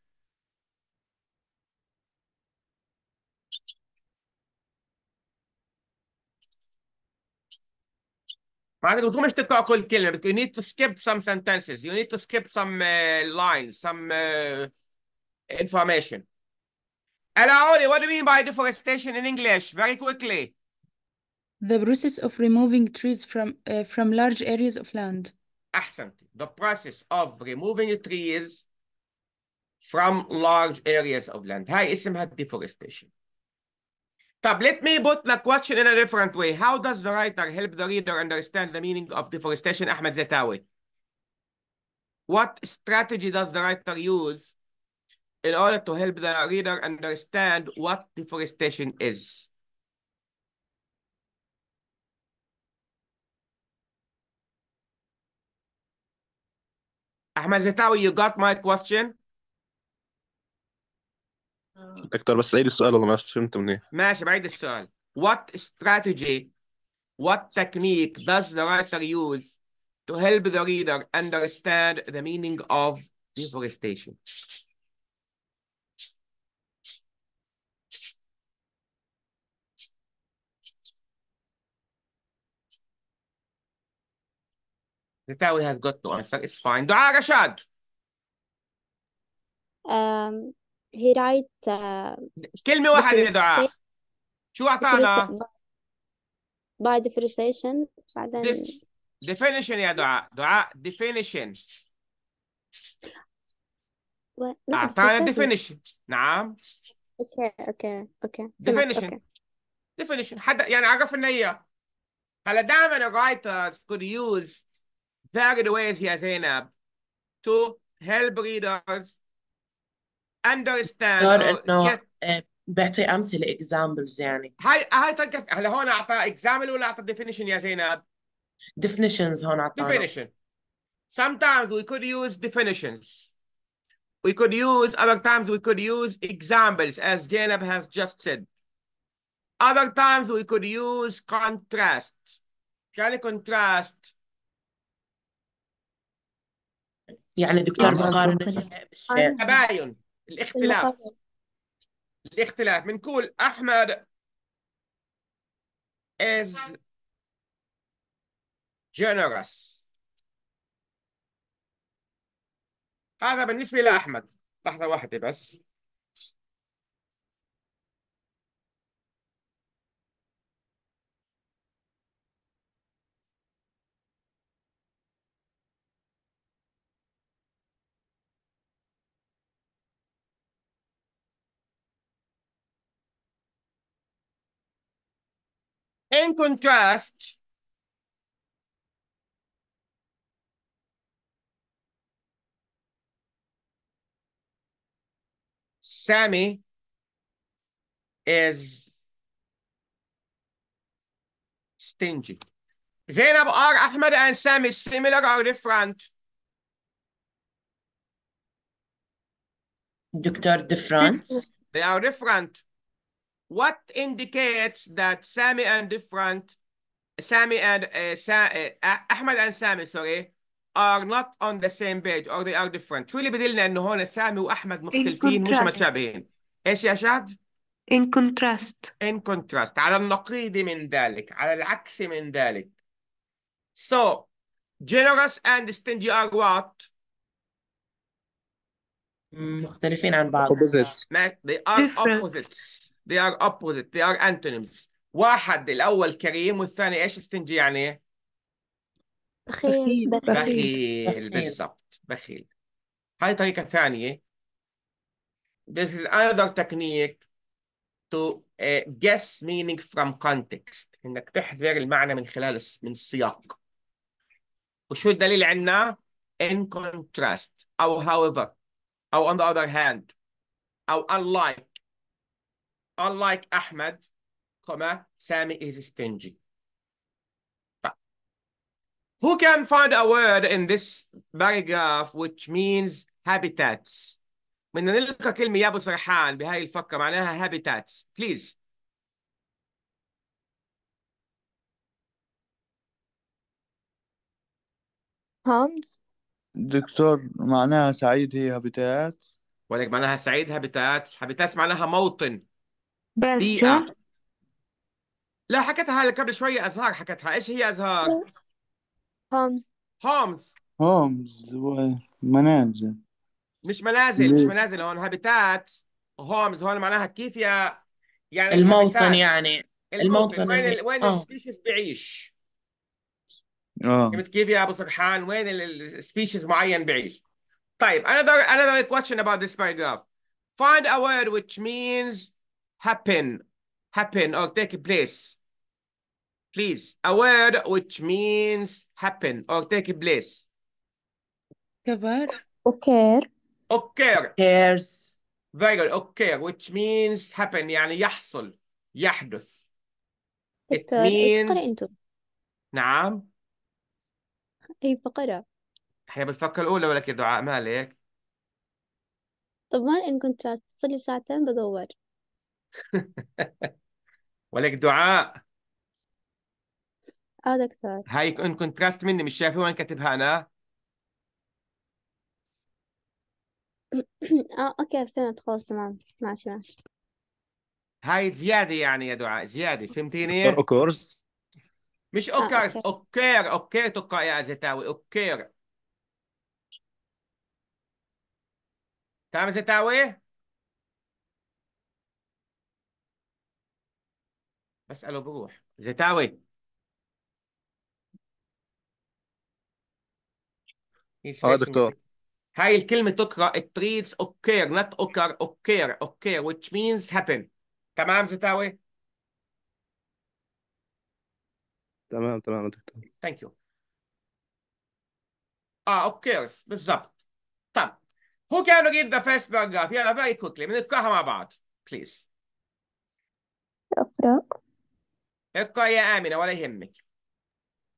S1: معناته ما تقومش تقرا كل you need to skip some sentences you need to skip some uh, lines some uh, information Alaoni, what do you mean by deforestation in English? Very quickly.
S3: The process of removing trees from uh, from large areas of land.
S1: Accent. The process of removing trees from large areas of land. هاي اسمها deforestation. Tablet may put the question in a different way. How does the writer help the reader understand the meaning of deforestation, Ahmed Zatawi? What strategy does the writer use in order to help the reader understand what deforestation is? Ahmed Zatawi, you got my question?
S2: اكتر بس عيد السؤال والله ما فهمت من ايه
S1: ماشي بعيد السؤال what strategy what technique does the writer use to help the reader understand the meaning of deforestation The town has got to answer. It's fine. دعاء رشاد.
S7: Um, he write uh,
S5: كلمة واحدة يا دعاء
S7: شو أعطانا؟ by differentiation بعدين
S1: definition يا دعاء دعاء definition
S7: أعطانا definition نعم اوكي اوكي اوكي
S1: definition definition حد يعني عرفنا إياه هلا دائما writers could use varied ways يا زينب to help readers understand or انه
S3: كيف امثله اكزامبلز يعني
S1: هاي هاي تنكف هلا هون اعطى اكزامبل ولا اعطى ديفينيشن يا زينب؟
S3: definitions هون
S1: definition sometimes we could use definitions we could use other times we could use examples as Zainab has just said other times we could use contrast you contrast
S3: يعني دكتور مقارنة بالشيء
S1: تباين الاختلاف الاختلاف بنقول احمد is generous هذا بالنسبة لأحمد لحظة واحدة بس In contrast, Sammy is stingy. Zainab R. Ahmed and Sammy similar or different?
S3: Doctor, different.
S1: They are different what indicates that Sami and different, Sami and uh, Sa uh, Ahmed and Sami, sorry, are not on the same page or they are different. شو اللي بدلنا انه هون سامي واحمد مختلفين مش متشابهين؟ ايش يا شاد؟ in contrast in contrast على النقيض من ذلك على العكس من ذلك so generous and stingy are what
S3: مختلفين عن بعض opposites
S1: they are opposites they are opposite they are antonyms واحد الأول كريم والثاني إيش استنجي يعني
S5: بخيل بخيل, بخيل.
S1: بالضبط بخيل هاي طريقة ثانية This is another technique to uh, guess meaning from context إنك تحذر المعنى من خلال من السياق وشو الدليل عندنا in contrast أو however أو on the other hand أو unlike Unlike Ahmed, comma, Sami is stingy. But who can find a word in this paragraph which means habitats? من نلقى كلمة يا أبو سرحان بهاي الفقرة معناها habitats. Please. homes
S2: دكتور معناها سعيد هي habitats.
S1: ولك معناها سعيد habitats. habitats معناها موطن
S2: بس بيئة
S1: لا حكتها هلا قبل شوية أزهار حكتها إيش هي أزهار؟ هومز هومز
S2: هومز ومنازل
S1: مش منازل مش منازل هون هابيتات هومز هون معناها كيف يا يعني الموطن الهابيتات يعني الموطن الموطن وين اللي يعني. ال... وين اه السبيشيز بيعيش اه فهمت كيف يا ابو سرحان وين السبيشيز معين بيعيش طيب انا انا question about this paragraph find a word which means happen happen or take place please a word which means happen or take place
S3: كفر
S6: occur
S1: occur occurs very good occur which means happen يعني يحصل يحدث
S3: it means
S1: نعم اي فقرة احنا بالفقرة الأولى ولك يا دعاء مالك
S7: طبعا إن كنت تصلي ساعتين بدور
S1: ولك دعاء اه دكتور هاي ان كونتراست مني مش شايفه وين كاتبها انا
S7: اه اوكي فهمت خلاص تمام ماشي ماشي
S1: هاي زيادة يعني يا دعاء زيادة فهمتيني؟ اوكورز مش اوكرز آه، اوكير اوكير تقرأ يا زتاوي اوكير تمام زتاوي؟ بسأله بروح زتاوي اه دكتور هاي الكلمة تقرأ it reads occur not occur occur occur which means happen تمام زتاوي
S6: تمام تمام دكتور
S1: ثانك يو اه occurs بالضبط طب who can read the first paragraph يلا very quickly بنقراها مع بعض please
S4: اقرأ
S1: اقرأ يا آمنة ولا يهمك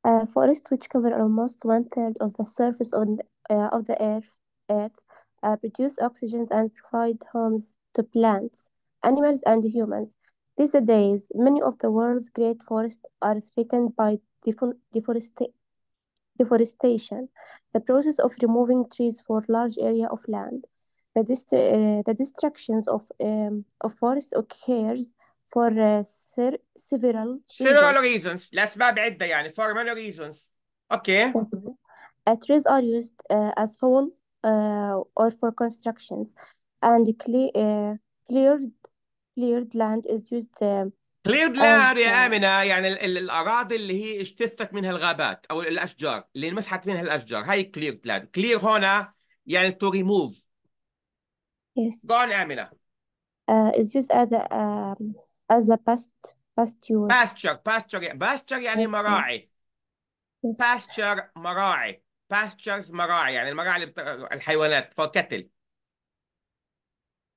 S6: A forest which cover almost one third of the surface on the, uh, of the earth, earth uh, produce oxygen and provide homes to plants, animals, and humans. These days, many of the world's great forests are threatened by defo deforesta deforestation, the process of removing trees for large area of land. The, dest uh, the destructions of, um, of forests occurs for uh, several several
S1: reasons. لأسباب عدة يعني for many reasons okay
S6: uh, trees are used uh, as fuel or for constructions and uh, cleared cleared land is used
S1: cleared land يا آمنة يعني ال ال الأراضي اللي هي اجتثت منها الغابات أو الأشجار اللي مسحت منها الأشجار هاي cleared land clear هنا يعني to remove yes go on آمنة
S7: uh, is
S6: used as a um, as a past pasture.
S1: Pasture, pasture, pasture يعني مراعي. Yes. Pasture مراعي. Pastures مراعي يعني المراعي اللي الحيوانات for cattle.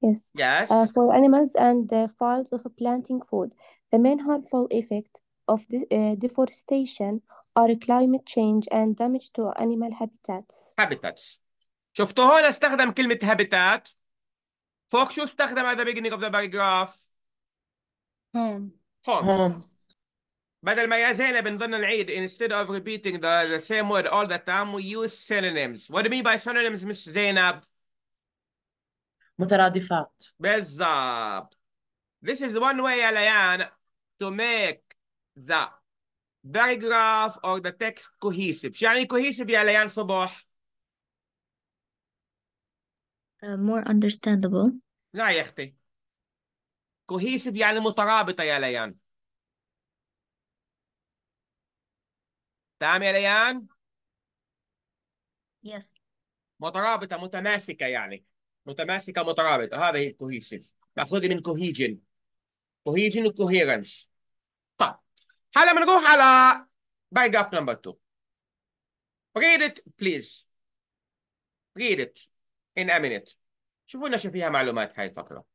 S1: Yes. Yes. Uh,
S6: for animals and the files of planting food. The main harmful effect of the uh, deforestation are climate change and damage to animal habitats.
S1: Habitats. شفتوا هون استخدم كلمة habitat. فوق شو استخدم at the beginning of the paragraph؟ هومز هومز بدل ما يا بنظن العيد instead of repeating the, the same word all the time we use synonyms what do you mean by synonyms مش زينب
S3: مترادفات
S1: بالظبط this is one way يا ليان to make the paragraph or the text cohesive شو يعني cohesive يا ليان صبح
S4: uh, more understandable
S1: لا يا اختي كوهيسيف يعني مترابطه يا ليان تمام يا ليان يس مترابطه متماسكه يعني متماسكه مترابطه هذا هي الكوهيسيف ماخوذه من كوهيجن كوهيجن وكوهيرنس طيب هلا بنروح على باراجراف نمبر 2 read it please read it in a minute شوفوا لنا شو فيها معلومات هاي الفقره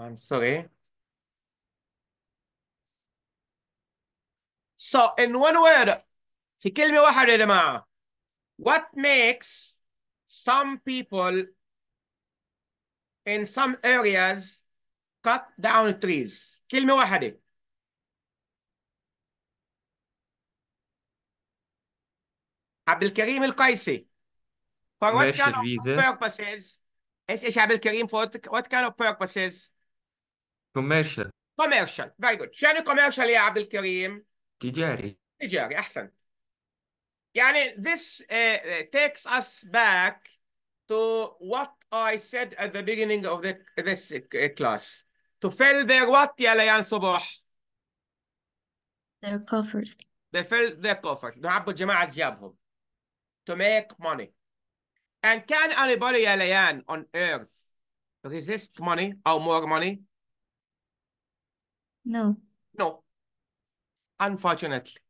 S5: I'm sorry. So in one word, في
S1: كلمة واحدة يا جماعة. What makes some people in some areas cut down trees? كلمة واحدة. عبد الكريم القيسي. For what kind of reason. purposes? ايش ايش عبد الكريم for what kind of purposes? commercial commercial very good شو commercial يا عبد الكريم؟ تجاري تجاري احسنت يعني this uh, uh, takes us back to what I said at the beginning of the, this uh, class to fill their what يا ليان صبح؟
S4: their coffers
S1: they fill their coffers نعبوا جماعة جيابهم to make money and can anybody يا ليان on earth resist money or more money No. No, unfortunately.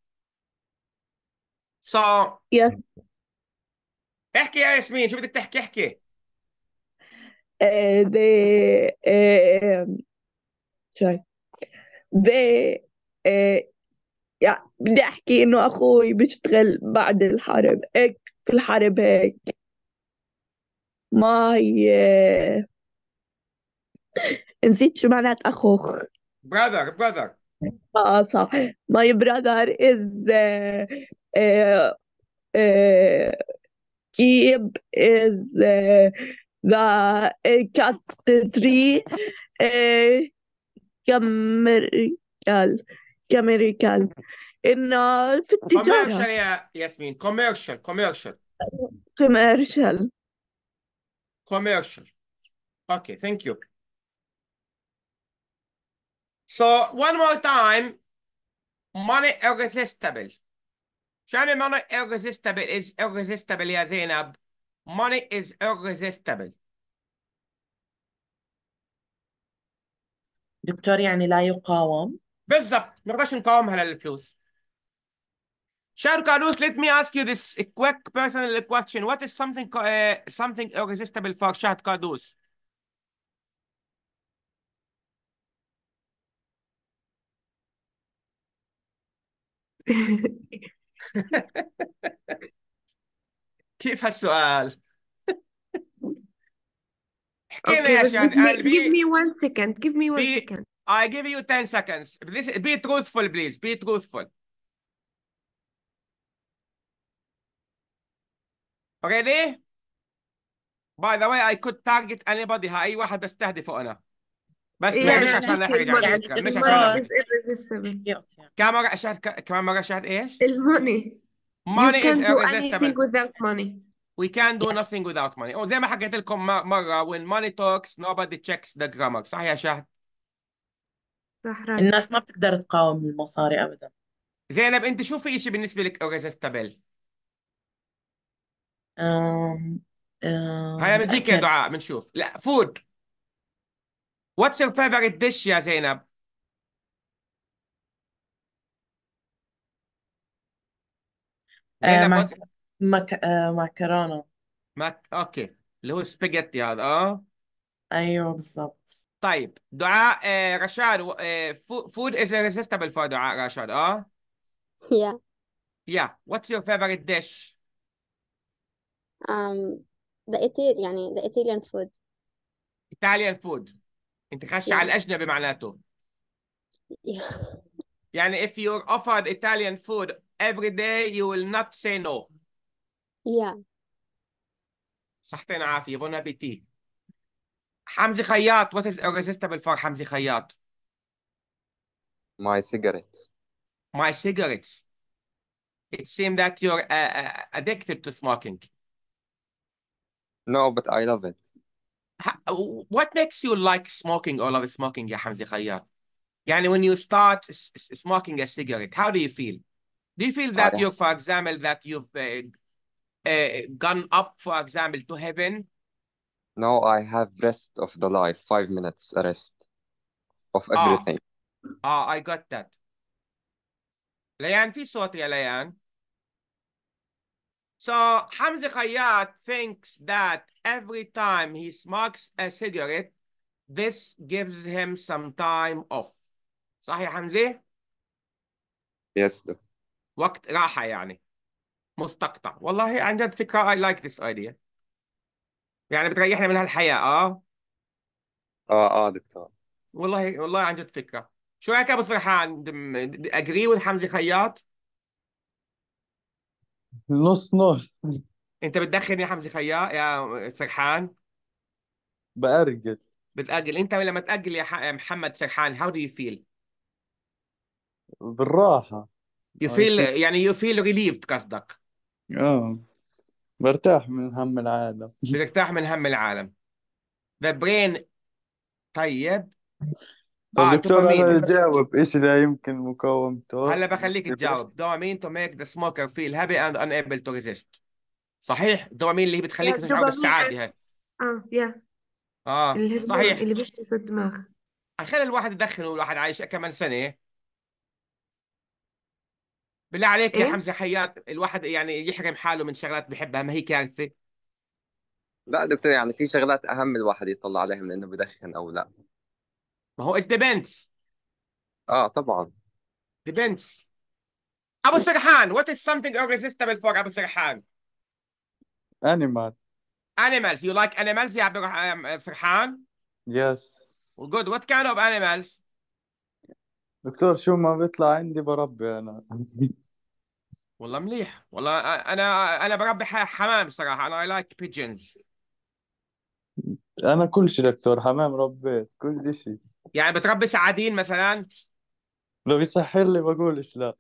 S1: So Yes. احكي يا ياسمين شو بدك تحكي احكي
S5: Uh, they uh, um, sorry they uh, يعني بدي احكي انه اخوي بيشتغل بعد الحرب هيك في الحرب هيك ما هي آه، نسيت شو معنات اخوخ
S1: brother, brother.
S5: Uh, so my brother is uh, uh, uh, Jeep is uh, the uh, cat tree uh, commercial commercial in uh, في التجارة commercial
S1: يا commercial commercial
S5: commercial
S1: commercial okay thank you so one more time, money irresistible. Shani, money irresistible is irresistible يا زينب. Money is irresistible.
S3: دكتور يعني لا يقاوم؟ بالضبط ما نقدرش نقاومها للفلوس. Sharkarus,
S1: let me ask you this quick personal question. What is something uh, something irresistible for Sharkarus? كيف هالسؤال؟ احكي لنا يا شان give
S5: me one second give me one be, second
S1: I give you 10 seconds be truthful please be truthful ready by the way I could target anybody اي واحد بستهدفه انا بس إيه، يعني مش عشان اي حاجه دي يعني مش عشان على فكره كمان مره اشاهد كمان مره اشاهد ايش؟ الموني money is
S5: irresistible
S1: we can do nothing without money او زي ما حكيت لكم مره when money talks nobody checks the grammar صح يا شهد؟
S5: صح
S3: الناس ما بتقدر تقاوم المصاري ابدا
S1: زينب انت شو في شيء بالنسبه لك irresistible؟
S3: أم... أم... بديك يا دعاء
S1: بنشوف لا فود واتس يور فيفورت ديش يا زينب آه زينب مع...
S3: what's- مك...
S1: ماك اوكي اللي هو سباجيتي هذا اه أيوه بالضبط طيب دعاء آه، رشاد فود از ريزيستبل فور دعاء رشاد اه يا يا واتس يور فيفرت ديش
S7: ام ذا Italian, يعني ذا Italian
S1: فود Italian فود انت خش على الاجنبي معناته يعني if you're offered Italian food every day you will not say no yeah صحتين عافية بون ابيتي حمزة خياط what is irresistible for حمزة خياط my cigarettes my cigarettes it seems that you're uh, addicted to smoking no but I love it what makes you like smoking or love smoking يا حمزة خياط يعني when you start smoking a cigarette how do you feel do you feel that you for example that you've uh, uh, gone up for example to heaven no I have rest of the life five minutes rest of ah. everything ah, ah I got that Layan, fi صوت Layan. So Hamza Khayat thinks that every time he smokes a cigarette, this gives him some time off. صحيح يا حمزة؟ Yes. وقت راحة يعني مستقطع والله عن جد فكرة I like this idea يعني بتريحنا من هالحياة اه
S3: اه اه دكتور
S1: والله والله عن جد فكرة شو رايك ابو سرحان اجري with حمزة خياط؟
S2: نص نص
S1: انت بتدخن يا حمزة خيا يا سرحان
S2: بأرجل بتأجل
S1: انت لما تأجل يا محمد سرحان how do you feel
S2: بالراحة you feel
S1: يعني you feel relieved قصدك
S2: اه برتاح من هم العالم
S1: بترتاح من هم العالم the brain طيب اه دكتور انا دوبامين
S2: جاوب ايش لا يمكن مقاومته هلا
S1: بخليك تجاوب دوبامين ميك ذا سموكر فيل هابي اند ان ايبل تو ريزيست صحيح الدوبامين اللي هي بتخليك تشعر بالسعادة هاي اه يا اه صحيح اللي بيحرس الدماغ خلي الواحد يدخن والواحد عايش كمان سنة بالله عليك يا إيه؟ حمزة حيات الواحد يعني يحرم حاله من شغلات بحبها ما هي كارثة لا دكتور يعني في شغلات اهم الواحد يطلع عليها من انه بدخن او لا ما هو it depends اه طبعا depends ابو سرحان what is something irresistible for ابو سرحان animal animals you like animals يا ابو سرحان yes good what kind of animals
S2: دكتور شو ما بيطلع عندي بربي انا
S1: والله مليح والله انا انا بربي حمام صراحه انا اي لايك بيجنز
S2: انا كل شيء دكتور حمام ربيت كل شيء
S1: يعني بتربي سعادين مثلا
S2: لو بيسحر لي بقولش لا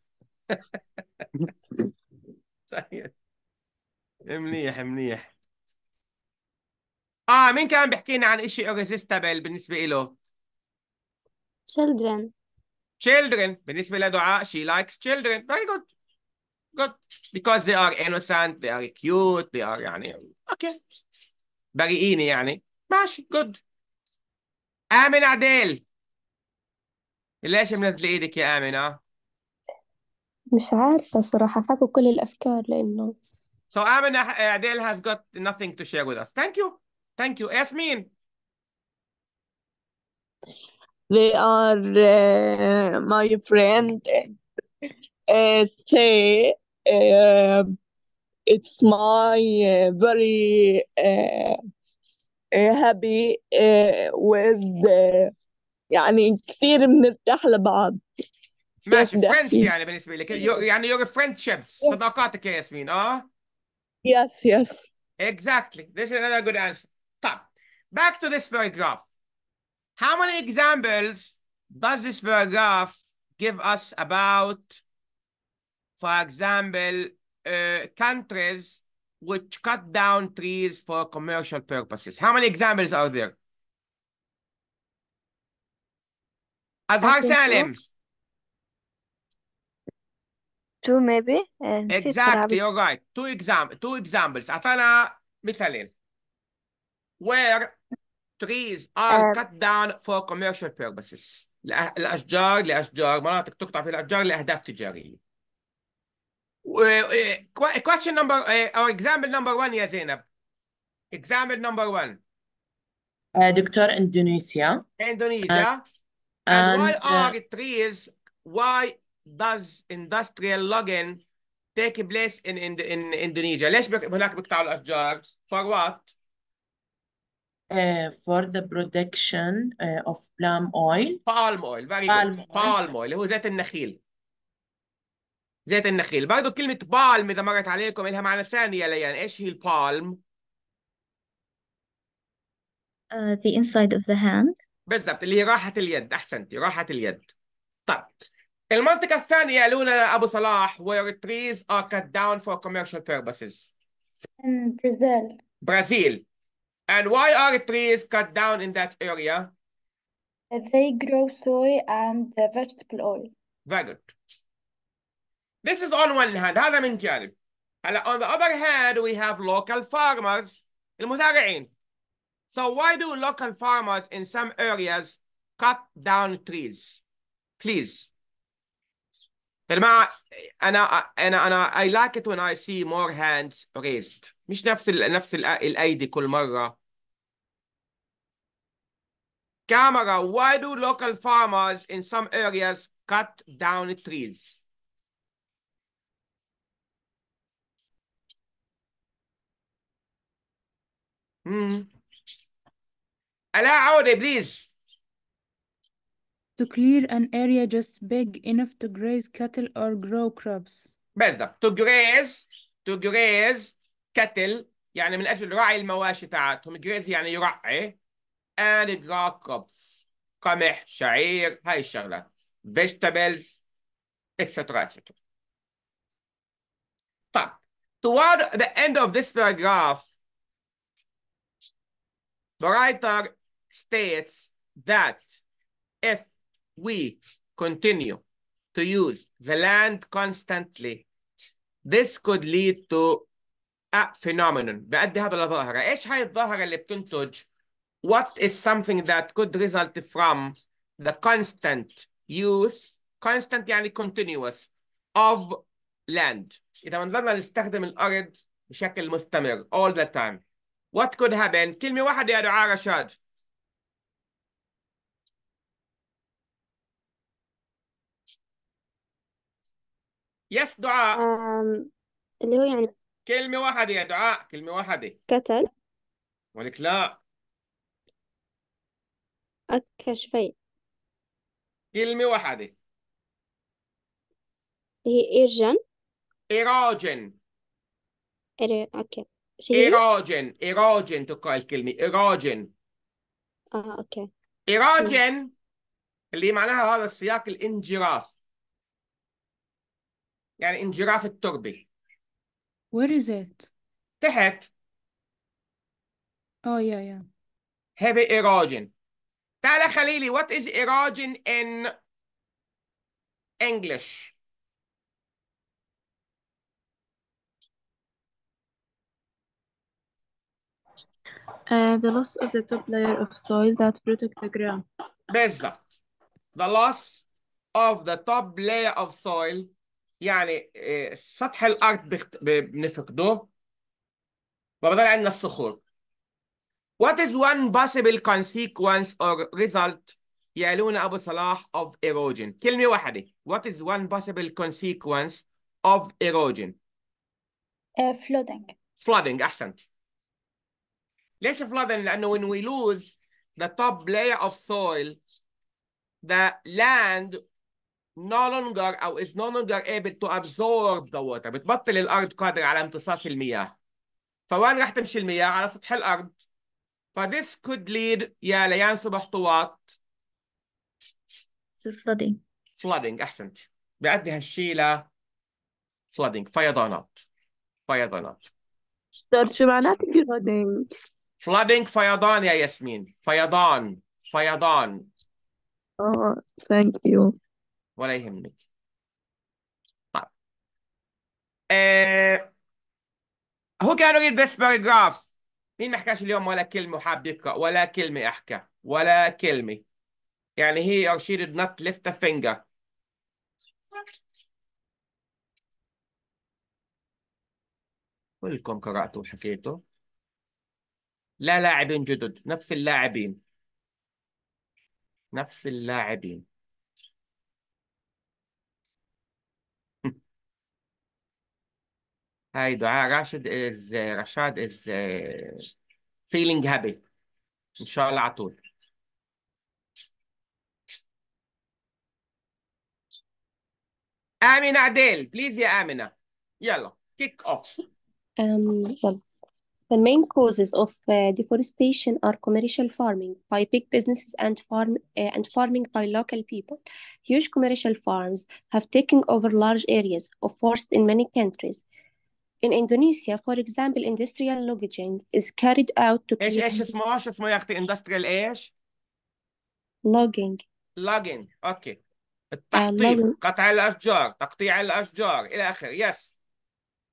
S2: طيب منيح منيح
S1: اه مين كان بيحكي لنا عن شيء irresistible بالنسبه له children children بالنسبه لدعاء she likes children very good good because they are innocent they are cute they are يعني اوكي بريئين يعني ماشي good آمنة عديل ليش منزلة إيدك يا آمنة؟
S6: مش عارفة صراحة حكوا كل الأفكار
S5: لأنه
S1: So آمنة عديل has got nothing to share with us. Thank you. Thank you. Yasmin.
S5: They are uh, my friend uh, say uh, it's my uh, very uh, happy with يعني كثير بنرتاح لبعض ماشي فريندز يعني
S1: بالنسبه لك يعني you're friend ships صداقاتك يا ياسمين اه
S5: yes yes
S1: exactly this is another good answer طب back to this paragraph how many examples does this paragraph give us about for example uh, countries which cut down trees for commercial purposes. How many examples are there? Azhar Salim.
S7: Two maybe. And exactly, you're
S1: right. Two, exam two examples. Atana مثالين. Where trees are uh, cut down for commercial purposes. الأشجار لأشجار مناطق تقطع في الأشجار لأهداف تجارية.
S5: question
S1: number or example number one يا زينب example number one
S3: دكتور اندونيسيا
S1: اندونيسيا
S3: and, why are the
S1: trees why does industrial logging take place in in in Indonesia ليش هناك بيقطعوا الاشجار for what
S3: Uh, for the production uh, of palm oil.
S1: Palm oil, very palm good. Oil. Palm oil, هو زيت النخيل. زيت النخيل برضه كلمة بالم إذا مرت عليكم إلها معنى ثاني يا ليان إيش هي البالم؟
S4: Uh, the inside of the hand
S1: بالضبط اللي هي راحة اليد أحسنتي راحة اليد طيب المنطقة الثانية لونا أبو صلاح where trees are cut down for commercial purposes
S4: in Brazil
S1: Brazil and why are trees cut down in that area
S7: They grow soy and
S1: vegetable oil very good This is on one hand, هذا من جانب. هلا on the other hand we have local farmers المزارعين. So why do local farmers in some areas cut down trees? Please. جماعة أنا أنا أنا I like it when I see more hands raised. مش نفس ال نفس ال الأيدي كل مرة. Camera, why do local farmers in some areas cut down trees?
S2: مم.
S3: allow عودة please to clear an area
S6: just big enough to graze cattle or grow crops
S1: بالضبط to graze to graze cattle يعني من أجل رعي المواشي تاعتهم graze يعني يرعي and grow crops قمح شعير هاي الشغلات vegetables etc etc طب toward the end of this paragraph The writer states that if we continue to use the land constantly, this could lead to a phenomenon what is something that could result from the constant use constant and continuous of land all the time What could happen? كلمة واحدة يا دعاء رشاد Yes دعاء um, اللي هو يعني كلمة واحدة يا دعاء كلمة واحدة قتل ولك لا
S7: أكشفي.
S1: كلمة واحدة
S7: هي إيرجن
S1: إيراجن
S7: إير... أوكي
S1: شيء ايروجين ايروجين تقرا الكلمه ايروجين اه اوكي ايروجين اللي معناها هذا السياق الانجراف يعني انجراف التربه Where is it?
S6: تحت Oh yeah yeah
S1: heavy erosion تعال خليلي what is erosion in English
S5: Uh, the loss of the
S6: top layer of soil that protect the ground.
S1: بالظبط. The loss of the top layer of soil يعني uh, سطح الأرض بنفقده وبدل عندنا الصخور. What is one possible consequence or result يا لونا أبو صلاح of erosion؟ كلمة واحدة. What is one possible consequence of erosion? Uh, flooding. Flooding أحسنت. ليش flooding لانه when we lose the top layer of soil the land no longer او is no longer able to absorb the water بتبطل الارض قادره على امتصاص المياه فوين راح تمشي المياه على سطح الارض ف this could lead يا ليان صبح طوات to flooding flooding احسنت بيؤدي هالشيء ل flooding فيضانات فيضانات
S5: شو معناته flooding
S1: flooding فيضان يا ياسمين فيضان فيضان
S5: اه ثانك يو
S1: ولا يهمك طيب ايه Who can read this paragraph? مين ما حكاش اليوم ولا كلمة وحاب يقرأ ولا كلمة أحكى ولا كلمة يعني he or she did not lift a finger كلكم قرأتوا وحكيتوا لا لاعبين جدد نفس اللاعبين نفس اللاعبين هاي دعاء راشد از رشاد از فيلينج هابي ان شاء الله على طول امينه عديل بليز يا امينه يلا كيك اوف
S6: امم well. The main causes of uh, deforestation are commercial farming by big businesses and farm uh, and farming by local people. Huge commercial farms have taken over large areas of forest in many countries. In Indonesia, for example, industrial logging is carried out to industrial logging
S1: logging Okay. التخطيط قطع الاشجار تقطيع الاشجار الى اخره يس yes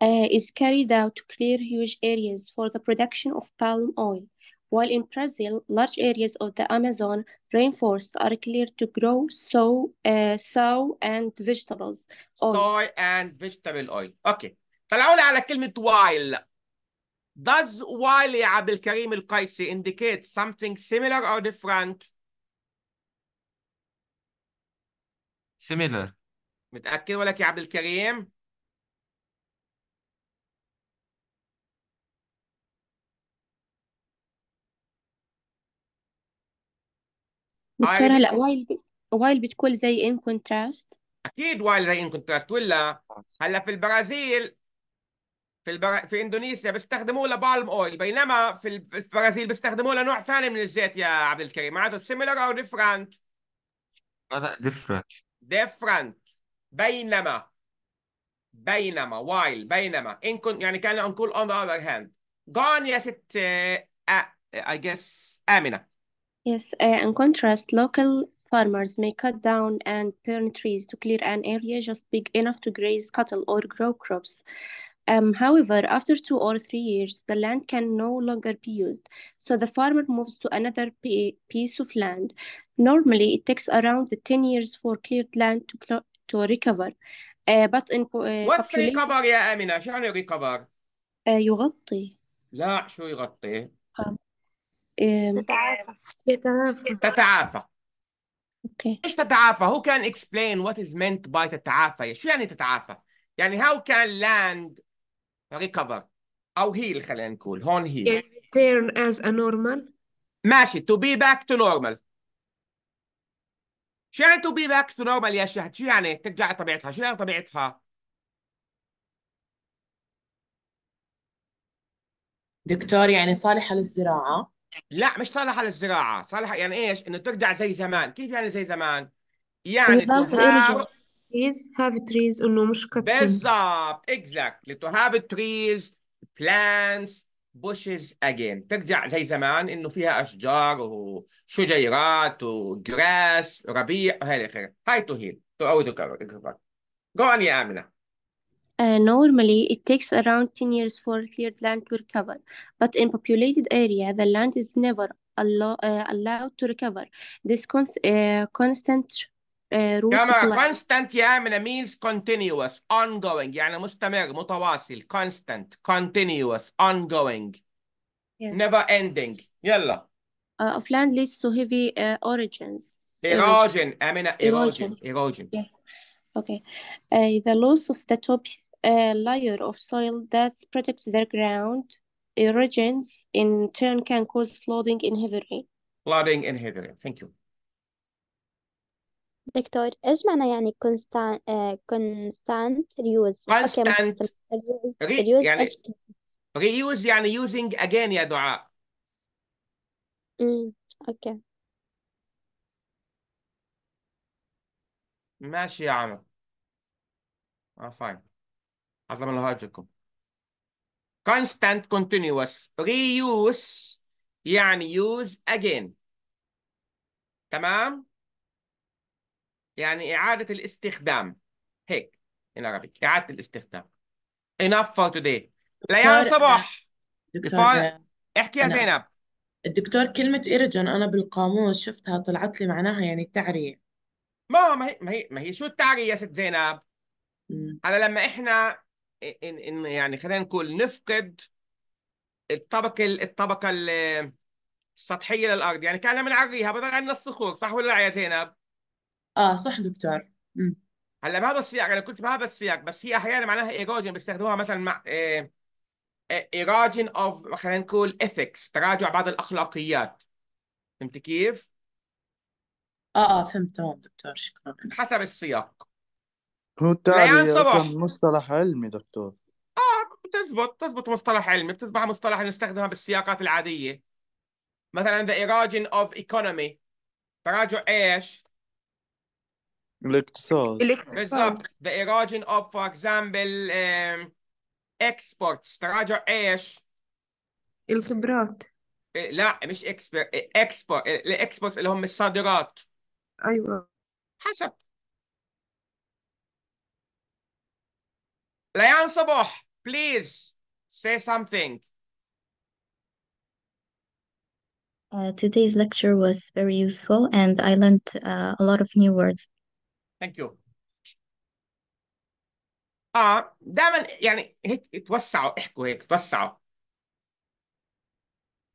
S6: uh, is carried out to clear huge areas for the production of palm oil. While in Brazil, large areas of the Amazon rainforest are cleared to grow sow, uh, sow and vegetables.
S1: Oil. Soy and vegetable oil. Okay. طلعوا على كلمة while. Does while يا عبد الكريم القيسي indicate something similar or different? Similar. متأكد ولك يا عبد الكريم؟
S6: دكتور هلا وايل وايل بتكون زي ان
S1: كونتراست اكيد وايل زي ان كونتراست ولا هلا في البرازيل في البرا... في اندونيسيا بيستخدموه لبالم اويل بينما في البرازيل بيستخدموه لنوع ثاني من الزيت يا عبد الكريم هذا سيميلر او ديفرنت
S5: لا ديفرنت
S1: ديفرنت بينما بينما وايل بينما ان كنت يعني كان انكول اون ذا اذر هاند gone يا ست اي جس امنه
S6: Yes, uh, in contrast, local farmers may cut down and burn trees to clear an area just big enough to graze cattle or grow crops. Um, however, after two or three years, the land can no longer be used, so the farmer moves to another piece of land. Normally, it takes around 10 years for cleared land to, to recover. Uh, but in uh, What's recover
S1: يا آمنة؟ شو recover؟ يغطي لا شو يغطي؟ um, إيه، تتعافى تتعافى اوكي ايش تتعافى؟ Who can explain what is meant by تتعافى؟ شو يعني تتعافى؟ يعني how can land recover او هيل خلينا نقول هون هيل return as ا normal ماشي to be back to normal شو يعني to be back to normal يا شهد؟ شو يعني ترجع لطبيعتها؟ شو يعني طبيعتها؟
S3: دكتور يعني صالحة للزراعة لا مش
S1: صالحه للزراعه صالحه يعني ايش انه ترجع زي زمان كيف يعني زي زمان يعني تهاب irrigate
S6: trees have trees انه مش كتير
S1: بالضبط exactly to have trees plants bushes again ترجع زي زمان انه فيها اشجار وشجيرات وجراس ربيع وهي الاخره هاي تو هيل تعود وكفر Go on يا آمنة
S6: Uh, normally, it takes around 10 years for cleared land to recover, but in populated area, the land is never allo uh, allowed to recover. This con uh, constant uh, constant
S1: yeah, means continuous ongoing يعني مستمر متواصل constant continuous ongoing yes. never ending يلا
S6: uh, of land leads to heavy uh, origins
S1: erosion erosion erosion, erosion.
S6: Yeah. okay uh, the loss of the top a layer of soil that protects their ground erosions in turn can cause flooding in heavy
S7: rain.
S1: Flooding in heavy rain. Thank you.
S7: دكتور ايش معنى يعني constant uh, constant reuse؟ constant okay, reuse يعني
S1: reuse يعني using again يا دعاء.
S7: امم اوكي.
S1: ماشي يا عمر. اه فاين. هظهرها constant continuous reuse يعني use again تمام يعني إعادة الاستخدام هيك in Arabic إعادة الاستخدام enough for today
S3: ليان صباح دكتور احكي يا زينب الدكتور كلمة إيرجن أنا بالقاموس شفتها طلعت لي معناها يعني التعرية ما ما هي ما هي ما
S1: هي شو التعرية يا ست زينب؟ هلا لما إحنا ان ان يعني خلينا نقول نفقد الطبقه الطبقه السطحيه للارض يعني كان من عريها بضل عندنا الصخور صح ولا لا يا زينب؟
S3: اه صح دكتور
S2: مم.
S1: هلا بهذا السياق انا كنت بهذا السياق بس هي احيانا معناها ايروجن بيستخدموها مثلا مع آه، آه، ايروجن اوف خلينا نقول اثكس تراجع بعض الاخلاقيات فهمت كيف؟
S3: اه اه فهمت تمام
S1: دكتور شكرا حسب السياق
S2: هو يعني التعبية ليان صباح مصطلح علمي دكتور
S1: اه بتزبط بتزبط مصطلح علمي بتصبح مصطلح نستخدمها بالسياقات العادية مثلا the origin of economy تراجع ايش؟
S2: الاقتصاد الاقتصاد بالضبط
S1: the origin of for example اكسبورتس um، exports تراجع ايش؟
S5: الخبرات
S1: إيه، لا مش اكسبر اكسبورت الاكسبورت اللي هم الصادرات ايوه حسب Layan Sabah, please say something.
S4: Uh, today's lecture was very useful and I learned uh, a lot of new words.
S1: Thank you. اه دائما يعني هيك توسعوا احكوا هيك توسعوا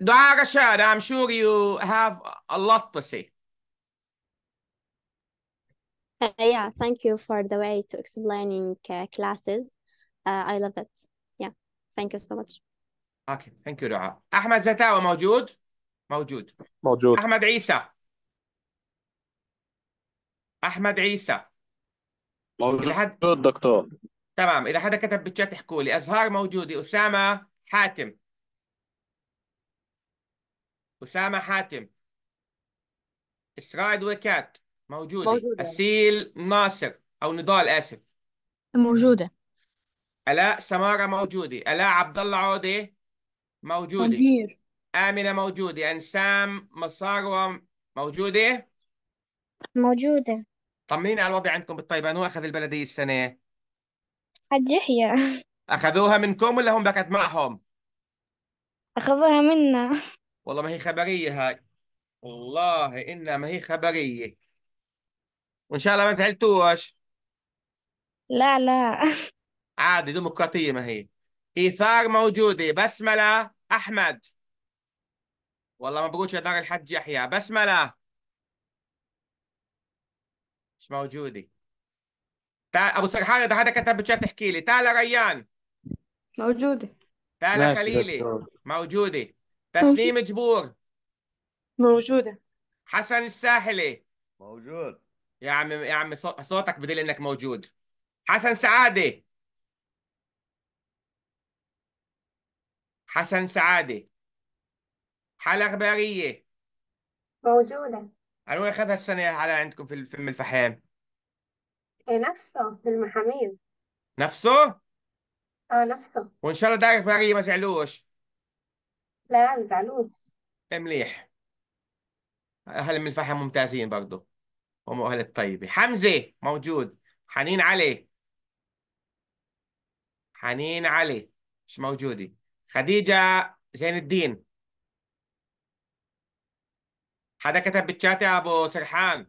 S1: دعاء رشاد I'm sure you have a lot to say.
S4: Uh, yeah,
S7: thank you for the way to explaining uh, classes. uh, I love it yeah thank you so much
S1: okay thank you دعاء أحمد زتاوة موجود موجود موجود أحمد عيسى أحمد عيسى موجود إذا حد... دكتور تمام إذا حدا كتب بالشات احكوا لي أزهار موجودة أسامة حاتم أسامة حاتم إسرائيل ويكات موجودة. موجودة أسيل ناصر أو نضال آسف موجودة الاء سماره موجوده الاء عبد الله عودي موجوده مدير. امنه موجوده انسام مصاروه موجوده
S7: موجوده
S1: طمنينا على الوضع عندكم بالطيبه هو اخذ البلديه السنه
S7: حج يحيى
S1: اخذوها منكم ولا هم بكت معهم
S7: اخذوها منا
S1: والله ما هي خبريه هاي والله انها ما هي خبريه وان شاء الله ما زعلتوش لا لا عادي ديمقراطية ما هي إيثار موجودة بسملة أحمد والله ما يا دار الحج يحيى بسملة مش موجودة تعال أبو سرحان إذا حدا كتب بالشات تحكي لي تعال ريان موجودة
S5: تعال خليلي
S1: موجودة تسليم جبور موجودة حسن الساحلي موجود يا عم يا عم صوتك بدل انك موجود حسن سعاده حسن سعادة حالة إخبارية
S6: موجودة
S1: أنا وين أخذها السنة على عندكم في الفيلم الفحام
S6: إيه نفسه في المحامين نفسه اه نفسه
S1: وإن شاء الله دار إخبارية ما زعلوش
S6: لا ما زعلوش
S1: إيه، مليح أهل من الفحم ممتازين برضه هم أهل الطيبة حمزة موجود حنين علي حنين علي مش موجودة خديجة زين الدين حدا كتب بالشات يا ابو سرحان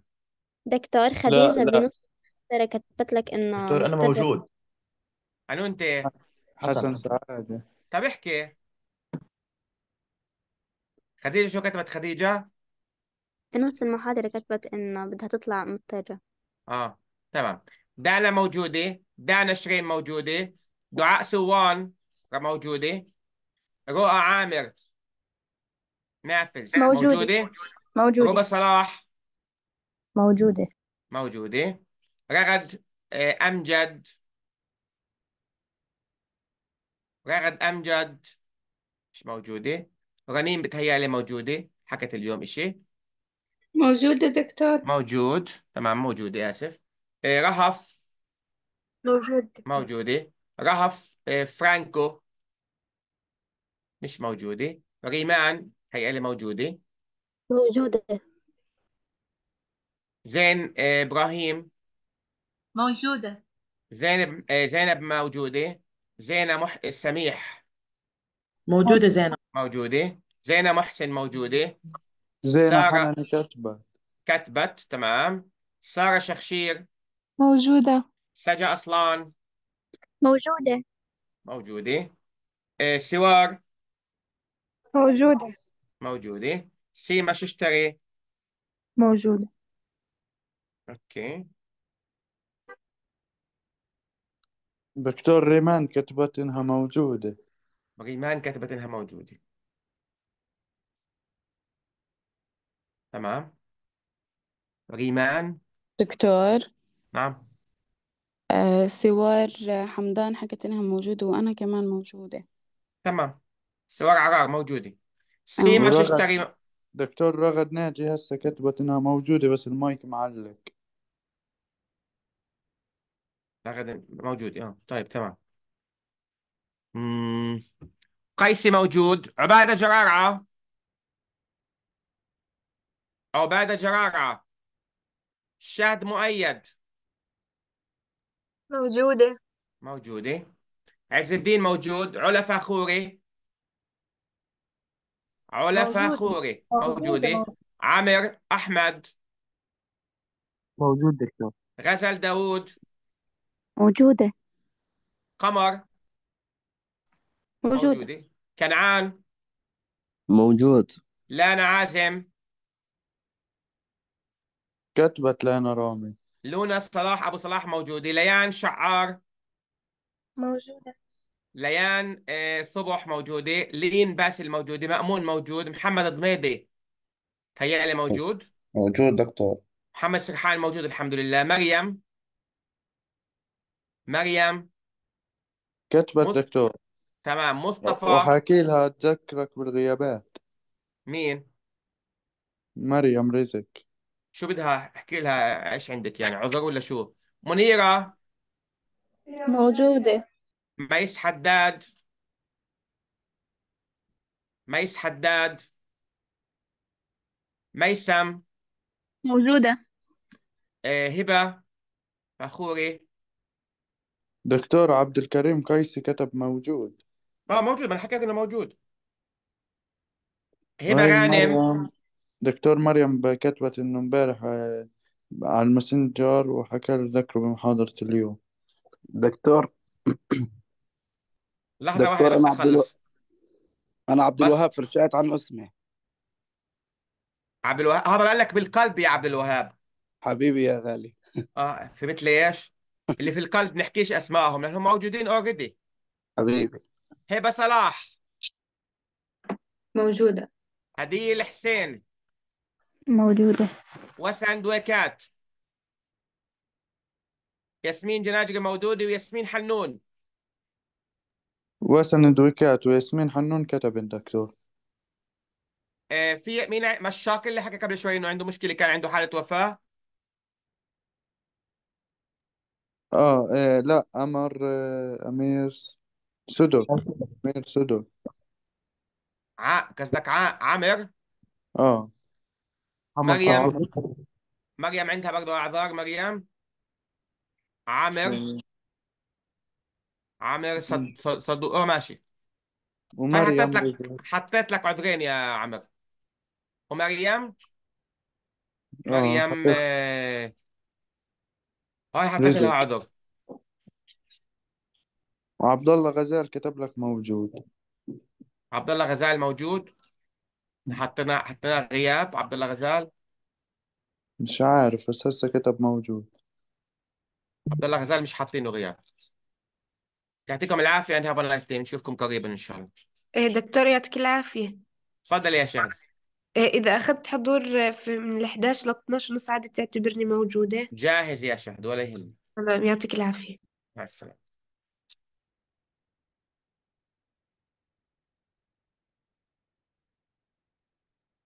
S7: دكتور خديجة لا بنص ترى كتبت لك انه دكتور انا موجود
S1: انو انت حسن سعادة طب احكي خديجة شو كتبت خديجة
S7: بنص المحاضرة كتبت انه بدها تطلع مضطرة
S1: اه تمام دانا موجودة دانا شرين موجودة دعاء سوان موجودة رؤى عامر نافذ موجودة موجودة, موجودة. رؤى صلاح موجودة موجودة رغد آه، أمجد رغد أمجد مش موجودة رنين بتهيألي موجودة حكت اليوم إشي
S4: موجودة دكتور
S1: موجود تمام موجودة آسف آه، رهف موجود موجودة رهف آه، فرانكو مش موجودة ريمان هي اللي موجودة موجودة زين آه، إبراهيم
S6: موجودة
S1: زينب آه، زينب موجودة زينة مح... سميح
S3: موجودة زينة
S1: موجودة زينة محسن موجودة
S2: زينة سارة حنان كتبت
S1: كتبت تمام سارة شخشير
S7: موجودة
S1: سجا أصلان
S7: موجودة
S1: موجودة آه، سوار موجودة موجودة سيما شو اشتري موجودة اوكي
S2: دكتور ريمان كتبت إنها موجودة
S1: ريمان كتبت انها موجودة تمام ريمان
S3: دكتور نعم آه، سوار حمدان حكت إنها موجودة وأنا كمان موجودة
S1: تمام سوار عرار موجوده سي مش رغد اشتري
S2: دكتور رغد ناجي هسه كتبت انها موجودة بس المايك معلق
S1: رغد موجود اه طيب تمام قيسي موجود عبادة جرارة عبادة جرارة شهد مؤيد
S4: موجودة
S1: موجودة عز الدين موجود علا فخوري علا خوري موجودة عمر أحمد
S7: موجود دكتور
S1: غزل داوود موجودة قمر موجودة موجودة كنعان
S2: موجود
S1: لانا عازم
S2: كتبت لانا رامي
S1: لونا صلاح أبو صلاح موجودة ليان شعار
S2: موجودة
S1: ليان آه، صبح موجوده لين باسل موجوده مأمون موجود محمد ضنيدي تهيألي موجود
S2: موجود دكتور
S1: محمد سرحان موجود الحمد لله مريم مريم
S2: كتبت مص... دكتور
S1: تمام مصطفى وحاكي
S2: لها تذكرك بالغيابات مين مريم رزق
S1: شو بدها احكي لها ايش عندك يعني عذر ولا شو منيرة
S6: موجودة
S1: ميس حداد ميس حداد ميسم
S5: موجودة
S1: آه، هبة فخوري
S2: دكتور عبد الكريم قيسي كتب موجود
S1: اه موجود ما انا حكيت انه موجود هبة طيب، غانم مريم
S2: دكتور مريم كتبت إنه امبارح آه، على الماسنجر وحكى لي ذكره بمحاضرة اليوم دكتور لحظه واحده دكتور بس انا عبد الو... اخلص انا عبد بس الوهاب فرشات عن اسمي
S1: عبد الوهاب هذا قال لك بالقلب يا عبد الوهاب
S2: حبيبي يا غالي
S1: اه فهمت ليش؟ اللي في القلب نحكيش اسمائهم لانهم موجودين اوريدي حبيبي هبه صلاح موجودة هدية الحسين
S2: موجودة
S1: وسعد دويكات ياسمين جناجري موجودة وياسمين حنون
S2: دويكات وياسمين حنون كتب الدكتور
S1: آه، في مين مشاكل مشاق اللي حكى قبل شوي انه عنده مشكله كان عنده حاله وفاه
S2: آه, آه لا أمر آه، أمير سودو أمير سودو
S1: ع قصدك ع عامر
S2: آه مريم
S1: مريم عندها برضه اعذار مريم عامر يعني عامر صد... صد... صدوق اه ماشي
S2: ومريم حطيت لك
S1: حطيت لك عذرين يا عمر ومريم اه، مريم اه هاي حطيت لها عذر
S2: وعبد الله غزال كتب لك موجود
S1: عبد الله غزال موجود حطينا حطينا غياب عبد الله غزال
S2: مش عارف بس هسه كتب موجود
S1: عبد الله غزال مش حاطينه غياب يعطيكم العافيه and have a nice day نشوفكم قريبا ان شاء الله
S5: إيه دكتور يعطيك العافية تفضلي يا إيه إذا أخذت
S6: حضور آه، في من ال 11 ل 12 نص عادي تعتبرني موجودة
S1: جاهز يا شهد ولا يهمك
S5: تمام يعطيك العافية
S4: مع السلامة